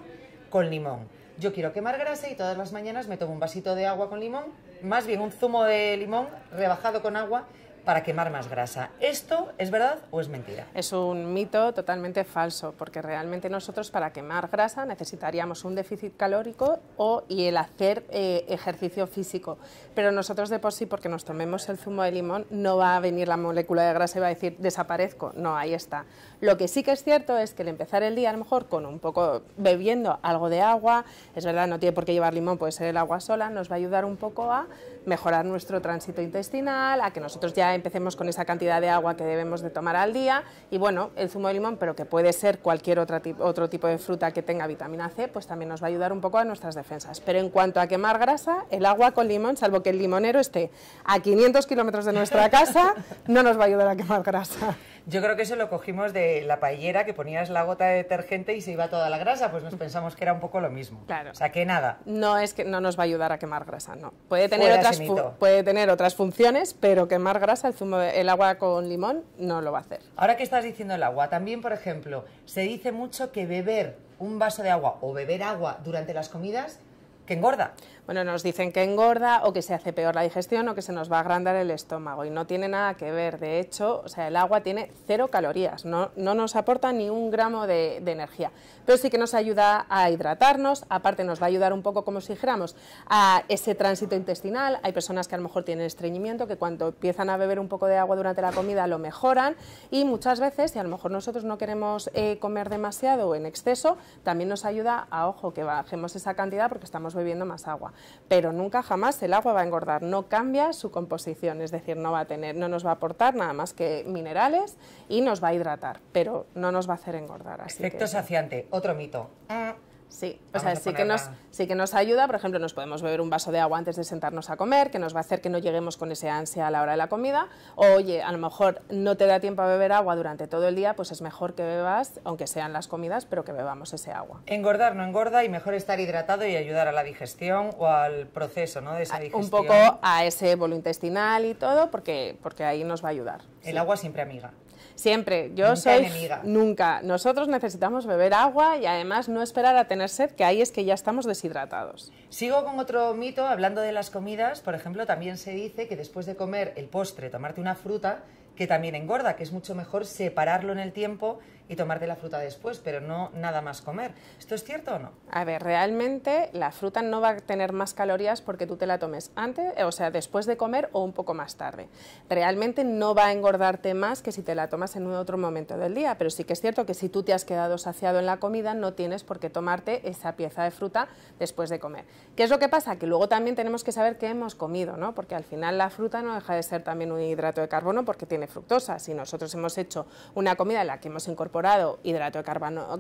con limón. Yo quiero quemar grasa y todas las mañanas me tomo un vasito de agua con limón, más bien un zumo de limón rebajado con agua para quemar más grasa. ¿Esto es verdad o es mentira? Es un mito totalmente falso, porque realmente nosotros para quemar grasa necesitaríamos un déficit calórico o, y el hacer eh, ejercicio físico. Pero nosotros de por sí, porque nos tomemos el zumo de limón, no va a venir la molécula de grasa y va a decir desaparezco. No, ahí está. Lo que sí que es cierto es que el empezar el día a lo mejor con un poco bebiendo algo de agua, es verdad, no tiene por qué llevar limón, puede ser el agua sola, nos va a ayudar un poco a mejorar nuestro tránsito intestinal, a que nosotros ya empecemos con esa cantidad de agua que debemos de tomar al día y bueno, el zumo de limón, pero que puede ser cualquier otro tipo de fruta que tenga vitamina C, pues también nos va a ayudar un poco a nuestras defensas. Pero en cuanto a quemar grasa, el agua con limón, salvo que el limonero esté a 500 kilómetros de nuestra casa, no nos va a ayudar a quemar grasa. Yo creo que eso lo cogimos de la paellera que ponías la gota de detergente y se iba toda la grasa, pues nos pensamos que era un poco lo mismo. Claro. O sea, que nada. No es que no nos va a ayudar a quemar grasa, no. Puede tener, otras, puede tener otras funciones, pero quemar grasa, el, zumo el agua con limón no lo va a hacer. Ahora que estás diciendo el agua, también, por ejemplo, se dice mucho que beber un vaso de agua o beber agua durante las comidas que engorda bueno, nos dicen que engorda o que se hace peor la digestión o que se nos va a agrandar el estómago y no tiene nada que ver. De hecho, o sea, el agua tiene cero calorías, no, nos aporta ni un gramo de, energía, pero sí que nos ayuda a hidratarnos, aparte nos va a ayudar un poco, como si dijéramos, a ese tránsito intestinal. Hay personas que a lo mejor tienen estreñimiento, que cuando empiezan a beber un poco de agua durante la comida lo mejoran y muchas veces, si a lo mejor nosotros no queremos eh, comer demasiado o en exceso, también nos ayuda a, ojo, que bajemos esa cantidad porque estamos bebiendo más agua pero nunca jamás el agua va a engordar, no cambia su composición, es decir, no va a tener, no nos va a aportar nada más que minerales y nos va a hidratar, pero no nos va a hacer engordar. Así Efecto saciante, otro mito. Ah, Sí, o sea, sí que, nos, sí que nos ayuda, por ejemplo, nos podemos beber un vaso de agua antes de sentarnos a comer, que nos va a hacer que no lleguemos con ese ansia a la hora de la comida, o oye, a lo mejor no te da tiempo a beber agua durante todo el día, pues es mejor que bebas, aunque sean las comidas, pero que bebamos ese agua. Engordar no engorda y mejor estar hidratado y ayudar a la digestión o al proceso ¿no? de esa digestión. Un poco a ese bolo intestinal y todo, porque, ahí nos va a ayudar. El agua siempre amiga. Siempre, yo soy enemiga. nunca. Nosotros necesitamos beber agua y además no esperar a tener sed, que ahí es que ya estamos deshidratados. Sigo con otro mito, hablando de las comidas, por ejemplo, también se dice que después de comer el postre, tomarte una fruta, que también engorda, que es mucho mejor separarlo en el tiempo y tomarte la fruta después, pero no nada más comer. ¿Esto es cierto o no? A ver, realmente la fruta no va a tener más calorías porque tú te la tomes antes, eh, o sea, después de comer o un poco más tarde. Realmente no va a engordarte más que si te la tomas en otro momento del día, pero sí que es cierto que si tú te has quedado saciado en la comida no tienes por qué tomarte esa pieza de fruta después de comer. ¿Qué es lo que pasa? Que luego también tenemos que saber qué hemos comido, ¿no? Porque al final la fruta no deja de ser también un hidrato de carbono porque tiene fructosa. Si nosotros hemos hecho una comida en la que hemos incorporado hidrato de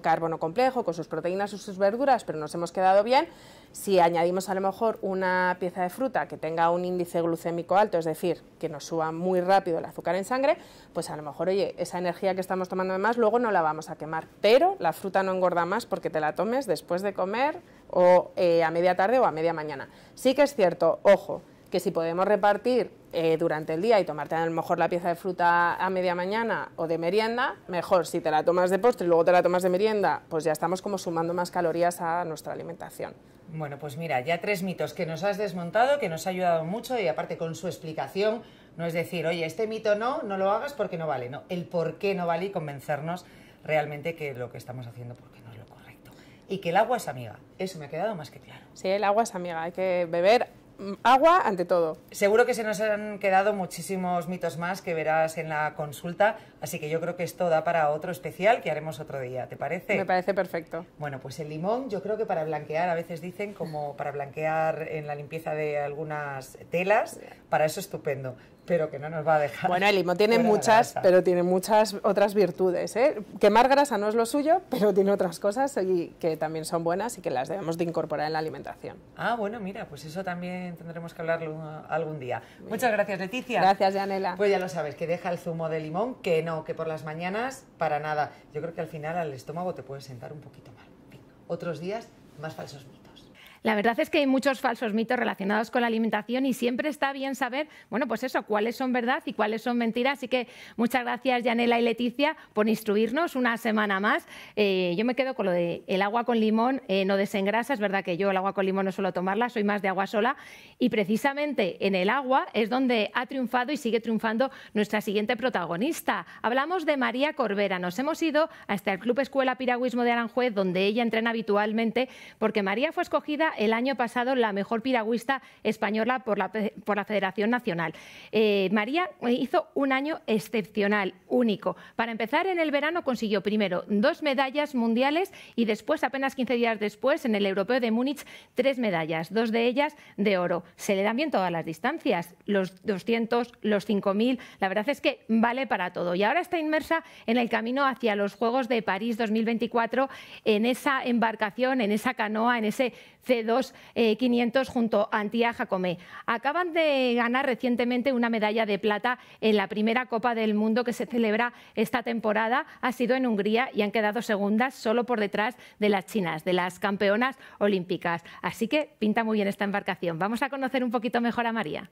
carbono, complejo con sus proteínas o sus verduras, pero nos hemos quedado bien, si añadimos a lo mejor una pieza de fruta que tenga un índice glucémico alto, es decir, que nos suba muy rápido el azúcar en sangre, pues a lo mejor, oye, esa energía que estamos tomando de más luego no la vamos a quemar, pero la fruta no engorda más porque te la tomes después de comer o eh, a media tarde o a media mañana. Sí que es cierto, ojo, que si podemos repartir eh, durante el día y tomarte a lo mejor la pieza de fruta a media mañana o de merienda, mejor. Si te la tomas de postre y luego te la tomas de merienda, pues ya estamos como sumando más calorías a nuestra alimentación. Bueno, pues mira, ya tres mitos que nos has desmontado, que nos ha ayudado mucho y aparte con su explicación, no es decir, oye, este mito no, no lo hagas porque no vale, no, el por qué no vale y convencernos realmente que lo que estamos haciendo porque no es lo correcto. Y que el agua es amiga, eso me ha quedado más que claro. Sí, el agua es amiga, hay que beber agua ante todo. Seguro que se nos han quedado muchísimos mitos más que verás en la consulta. Así que yo creo que esto da para otro especial que haremos otro día, ¿te parece? Me parece perfecto. Bueno, pues el limón, yo creo que para blanquear, a veces dicen como para blanquear en la limpieza de algunas telas, para eso estupendo pero que no nos va a dejar. Bueno, el limón tiene muchas, pero tiene muchas otras virtudes. ¿eh? Quemar grasa no es lo suyo, pero tiene otras cosas y que también son buenas y que las debemos de incorporar en la alimentación. Ah, bueno, mira, pues eso también tendremos que hablarlo algún día. Muchas gracias, Leticia. Gracias, Janela. Pues ya lo sabes, que deja el zumo de limón, que no que por las mañanas para nada. Yo creo que al final al estómago te puedes sentar un poquito mal. Otros días, más falsos mitos. La verdad es que hay muchos falsos mitos relacionados con la alimentación y siempre está bien saber, bueno, pues eso, cuáles son verdad y cuáles son mentiras. Así que muchas gracias, Yanela y Leticia, por instruirnos una semana más. Eh, yo me quedo con lo de el agua con limón eh, no desengrasa. Es verdad que yo el agua con limón no suelo tomarla, soy más de agua sola. Y precisamente en el agua es donde ha triunfado y sigue triunfando nuestra siguiente protagonista. Hablamos de María Corbera. Nos hemos ido hasta el Club Escuela Piragüismo de Aranjuez, donde ella entrena habitualmente, porque María fue escogida el año pasado la mejor piragüista española por la, Federación Nacional. Eh, María hizo un año excepcional, único. Para empezar, en el verano consiguió primero dos medallas mundiales y después, apenas 15 días después, en el Europeo de Múnich, tres medallas, dos de ellas de oro. Se le dan bien todas las distancias, los 200, los 5.000. La verdad es que vale para todo. Y ahora está inmersa en el camino hacia los Juegos de París 2024, en esa embarcación, en esa canoa, en ese c 2500 500 eh, junto a Antía Jacome. Acaban de ganar recientemente una medalla de plata en la primera Copa del Mundo que se celebra esta temporada. Ha sido en Hungría y han quedado segundas solo por detrás de las chinas, de las campeonas olímpicas. Así que pinta muy bien esta embarcación. Vamos a conocer un poquito mejor a María.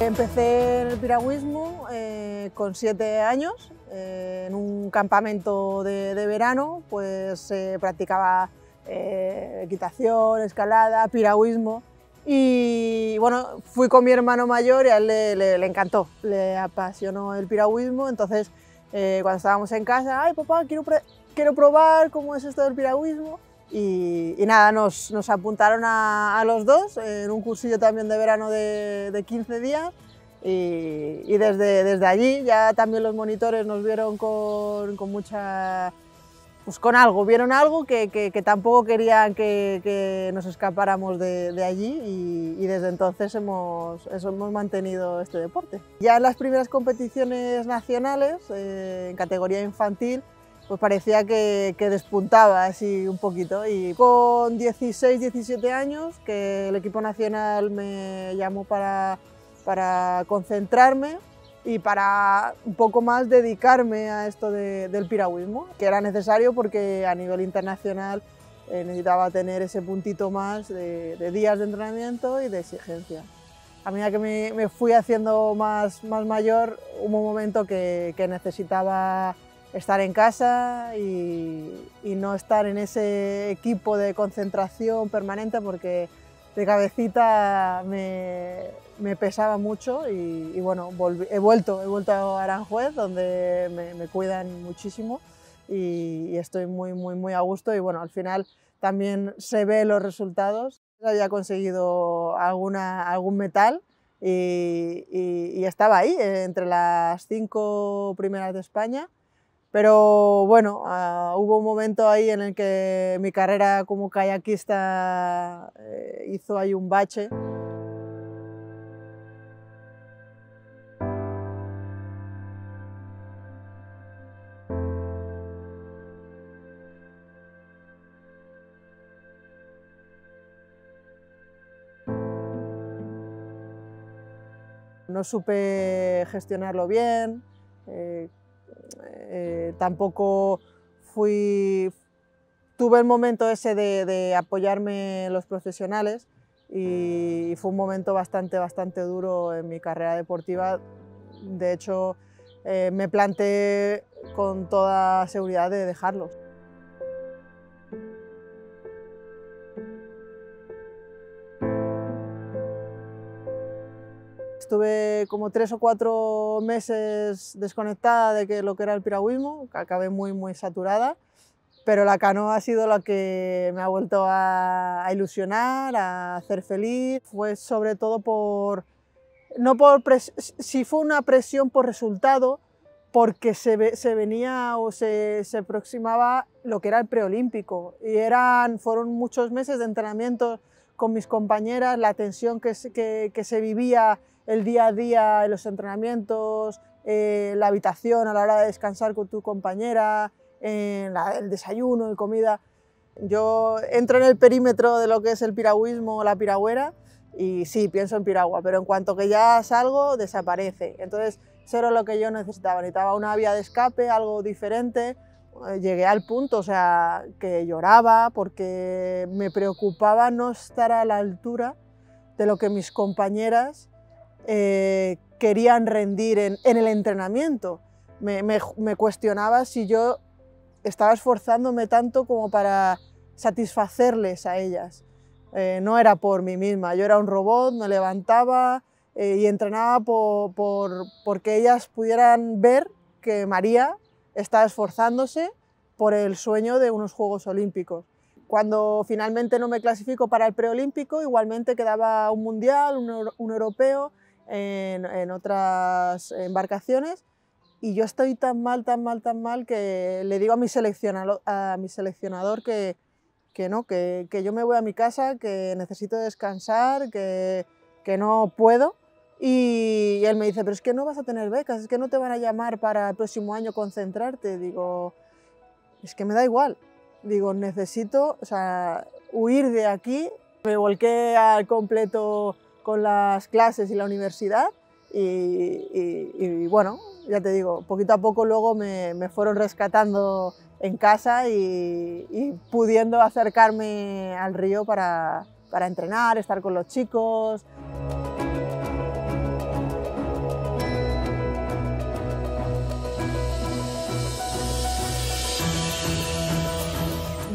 Empecé el piragüismo eh, con siete años, eh, en un campamento de, verano, pues eh, practicaba equitación, escalada, piragüismo y bueno, fui con mi hermano mayor y a él le, encantó, le apasionó el piragüismo, entonces cuando estábamos en casa, ay papá, quiero, quiero probar cómo es esto del piragüismo y, nada, nos, apuntaron a, los dos en un cursillo también de verano de, 15 días y, desde, desde, allí ya también los monitores nos vieron con, con mucha... Pues con algo, vieron algo que, tampoco querían que, nos escapáramos de, allí y, desde entonces hemos, hemos mantenido este deporte. Ya en las primeras competiciones nacionales, eh, en categoría infantil, pues parecía que, despuntaba así un poquito. Y con 16, 17 años, que el equipo nacional me llamó para, para concentrarme y para un poco más dedicarme a esto del piragüismo, que era necesario porque a nivel internacional eh, necesitaba tener ese puntito más de, días de entrenamiento y de exigencia. A medida que me, fui haciendo más, más mayor, hubo un momento que, que necesitaba estar en casa y, no estar en ese equipo de concentración permanente porque de cabecita me, pesaba mucho y, bueno, he vuelto, he vuelto a Aranjuez donde me, cuidan muchísimo y, estoy muy, muy, muy a gusto y bueno, al final también se ve los resultados. Había conseguido algún metal y estaba ahí eh, entre las cinco primeras de España pero bueno, ah, hubo un momento ahí en el que mi carrera como kayakista eh, hizo ahí un bache. No supe gestionarlo bien. Eh, eh, tampoco fui, tuve el momento ese de, apoyarme apoyarme los profesionales y fue un momento bastante, bastante duro en mi carrera deportiva. De hecho, eh, me planteé con toda seguridad de dejarlos. Estuve como tres o cuatro meses desconectada de que lo que era el piragüismo, que acabé muy, muy saturada, pero la canoa ha sido la que me ha vuelto a, ilusionar, a hacer feliz. Fue sobre todo por, no por, si fue una presión por resultado, porque se, se venía o se, se, aproximaba lo que era el preolímpico y eran, fueron muchos meses de entrenamiento con mis compañeras, la tensión que, que se vivía el día a día, los entrenamientos, eh, la habitación a la hora de descansar con tu compañera, el desayuno la comida. Yo entro en el perímetro de lo que es el piragüismo o la piragüera y sí, pienso en piragua, pero en cuanto que ya salgo, desaparece. Entonces, eso era lo que yo necesitaba. Necesitaba una vía de escape, algo diferente. Eh, llegué al punto, o sea, que lloraba porque me preocupaba no estar a la altura de lo que mis compañeras eh, querían rendir en, el entrenamiento. Me, cuestionaba si yo estaba esforzándome tanto como para satisfacerles a ellas. Eh, no era por mí misma, yo era un robot, me levantaba eh, y entrenaba por, por, porque ellas pudieran ver que María estaba esforzándose por el sueño de unos Juegos Olímpicos. Cuando finalmente no me clasifico para el preolímpico, igualmente quedaba un mundial, un europeo, en, otras embarcaciones y yo estoy tan mal, tan mal, tan mal que le digo a mi seleccionador, a mi seleccionador que, que no, que, que, yo me voy a mi casa, que necesito descansar, que, que no puedo. Y, él me dice, pero es que no vas a tener becas, es que no te van a llamar para el próximo año concentrarte. Digo, es que me da igual. Digo, necesito o sea, huir de aquí. Me volqué al completo con las clases y la universidad y, bueno, ya te digo, poquito a poco luego me, fueron rescatando en casa y, pudiendo acercarme al río para, para entrenar, estar con los chicos.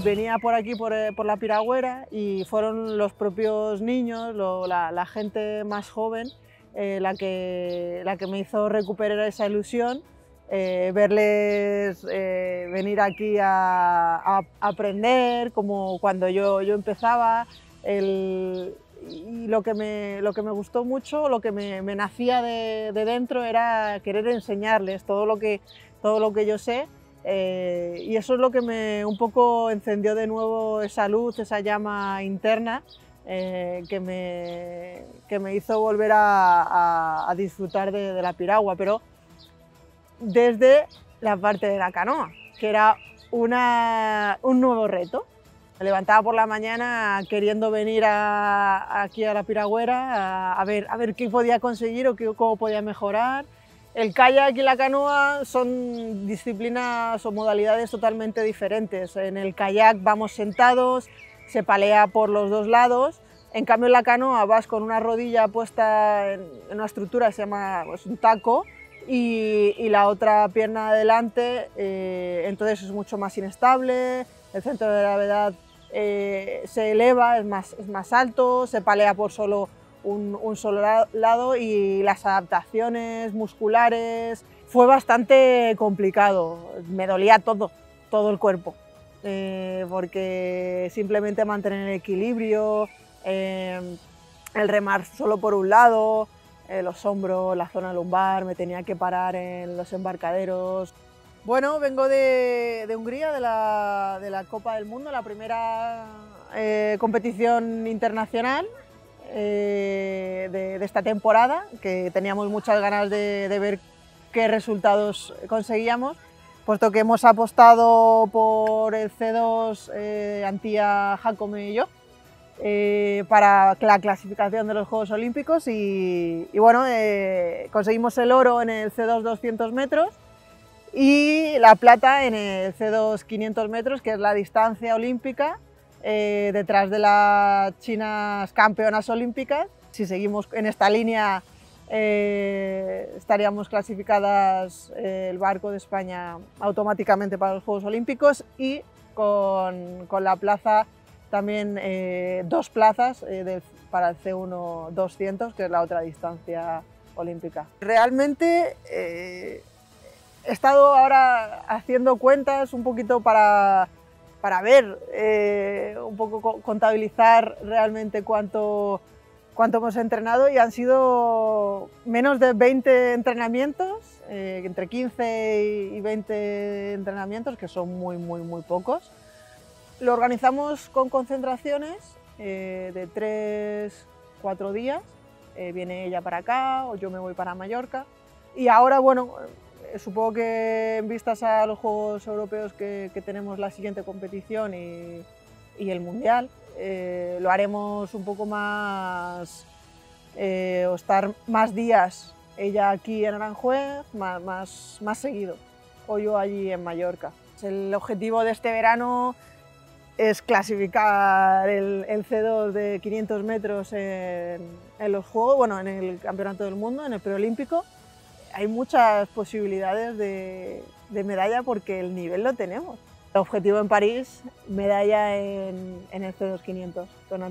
venía por aquí, por, eh, por, la piragüera, y fueron los propios niños, la, gente más joven, eh, la, que, la que me hizo recuperar esa ilusión, eh, verles venir aquí a, a, aprender, como cuando yo, yo empezaba. El, y lo que, me, lo que me gustó mucho, lo que me, me nacía de, de dentro era querer enseñarles todo lo que, todo lo que yo sé eh, y eso es lo que me un poco encendió de nuevo esa luz, esa llama interna eh, que, me, hizo volver a, disfrutar de, la piragua, pero desde la parte de la canoa, que era un nuevo reto. Me levantaba por la mañana queriendo venir aquí a la piragüera a, ver, a ver qué podía conseguir o cómo podía mejorar el kayak y la canoa son disciplinas o modalidades totalmente diferentes. En el kayak vamos sentados, se palea por los dos lados. En cambio, en la canoa vas con una rodilla puesta en una estructura que se llama pues, un taco y, la otra pierna adelante, eh, entonces es mucho más inestable, el centro de gravedad eh, se eleva, más, es más alto, se palea por solo un, solo lado y las adaptaciones musculares fue bastante complicado. Me dolía todo, todo el cuerpo, eh, porque simplemente mantener el equilibrio, eh, el remar solo por un lado, eh, los hombros, la zona lumbar, me tenía que parar en los embarcaderos. Bueno, vengo de, Hungría, de la, de la, Copa del Mundo, la primera competición internacional eh, de, esta temporada, que teníamos muchas ganas de, ver qué resultados conseguíamos, puesto que hemos apostado por el C2 eh, Antía, Jacome y yo. Eh, para la clasificación de los Juegos Olímpicos y, bueno, eh, conseguimos el oro en el C2 200 metros y la plata en el C2 500 metros, que es la distancia olímpica eh, detrás de las chinas campeonas olímpicas. Si seguimos en esta línea, eh, estaríamos clasificadas eh, el barco de España automáticamente para los Juegos Olímpicos y con, la plaza también dos plazas para el C1 200, que es la otra distancia olímpica. Realmente he estado ahora haciendo cuentas un poquito para para ver eh, un poco contabilizar realmente cuánto, cuánto hemos entrenado y han sido menos de 20 entrenamientos, eh, entre 15 y 20 entrenamientos, que son muy, muy, muy pocos. Lo organizamos con concentraciones eh, de 3, 4 días. viene ella para acá o yo me voy para Mallorca. Y ahora, bueno, supongo que en vistas a los Juegos Europeos que, tenemos la siguiente competición y, el Mundial, eh, lo haremos un poco más, eh, o estar más días ella aquí en Aranjuez, más, más, seguido, o yo allí en Mallorca. El objetivo de este verano es clasificar el, C2 de 500 metros en, los Juegos, bueno, en el Campeonato del Mundo, en el Preolímpico hay muchas posibilidades de, medalla porque el nivel lo tenemos. El objetivo en París, medalla en, en estos 500 con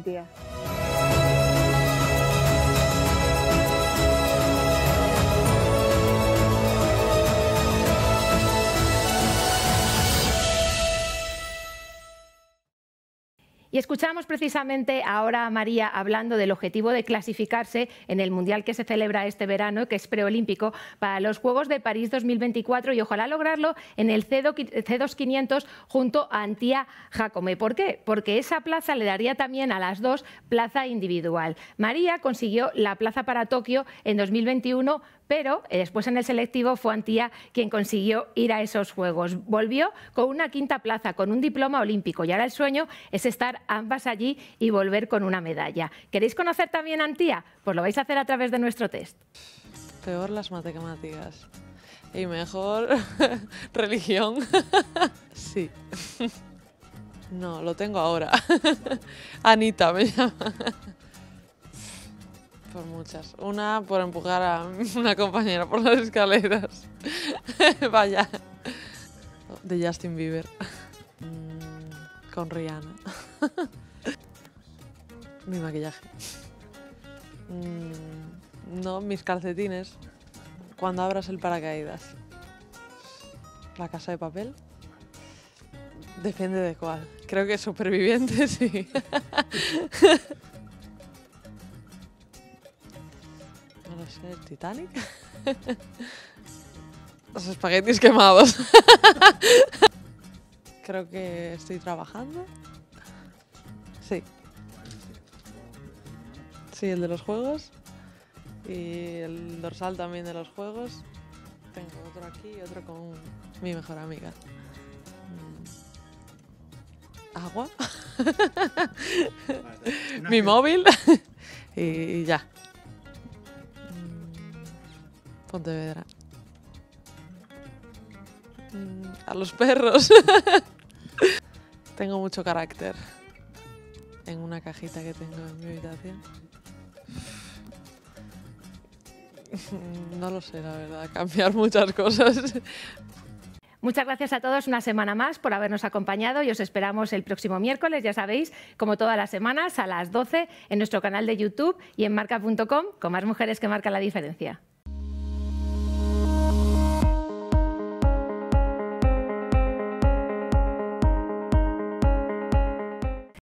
Y escuchamos precisamente ahora a María hablando del objetivo de clasificarse en el Mundial que se celebra este verano, que es preolímpico, para los Juegos de París 2024 y ojalá lograrlo en el C2500 junto a Antía Jacome. ¿Por qué? Porque esa plaza le daría también a las dos plaza individual. María consiguió la plaza para Tokio en 2021 pero eh, después en el selectivo fue Antía quien consiguió ir a esos Juegos. Volvió con una quinta plaza, con un diploma olímpico y ahora el sueño es estar ambas allí y volver con una medalla. ¿Queréis conocer también a Antía? Pues lo vais a hacer a través de nuestro test. Peor las matemáticas y mejor religión. sí. No, lo tengo ahora. Anita me llama. Por muchas. Una por empujar a una compañera por las escaleras. Vaya. De Justin Bieber. Mm, con Rihanna. Mi maquillaje. Mm, no, mis calcetines. Cuando abras el paracaídas. La casa de papel. Depende de cuál. Creo que superviviente, sí. el Titanic? Los espaguetis quemados. Creo que estoy trabajando. Sí. Sí, el de los juegos. Y el dorsal también de los juegos. Tengo otro aquí y otro con mi mejor amiga. Mm. Agua. mi móvil. y ya. Pontevedra. Mm, a los perros. tengo mucho carácter. En una cajita que tengo en mi habitación. No lo sé, la verdad, cambiar muchas cosas. Muchas gracias a todos una semana más por habernos acompañado y os esperamos el próximo miércoles, ya sabéis, como todas las semanas, a las 12 en nuestro canal de YouTube y en marca.com con más mujeres que marcan la diferencia.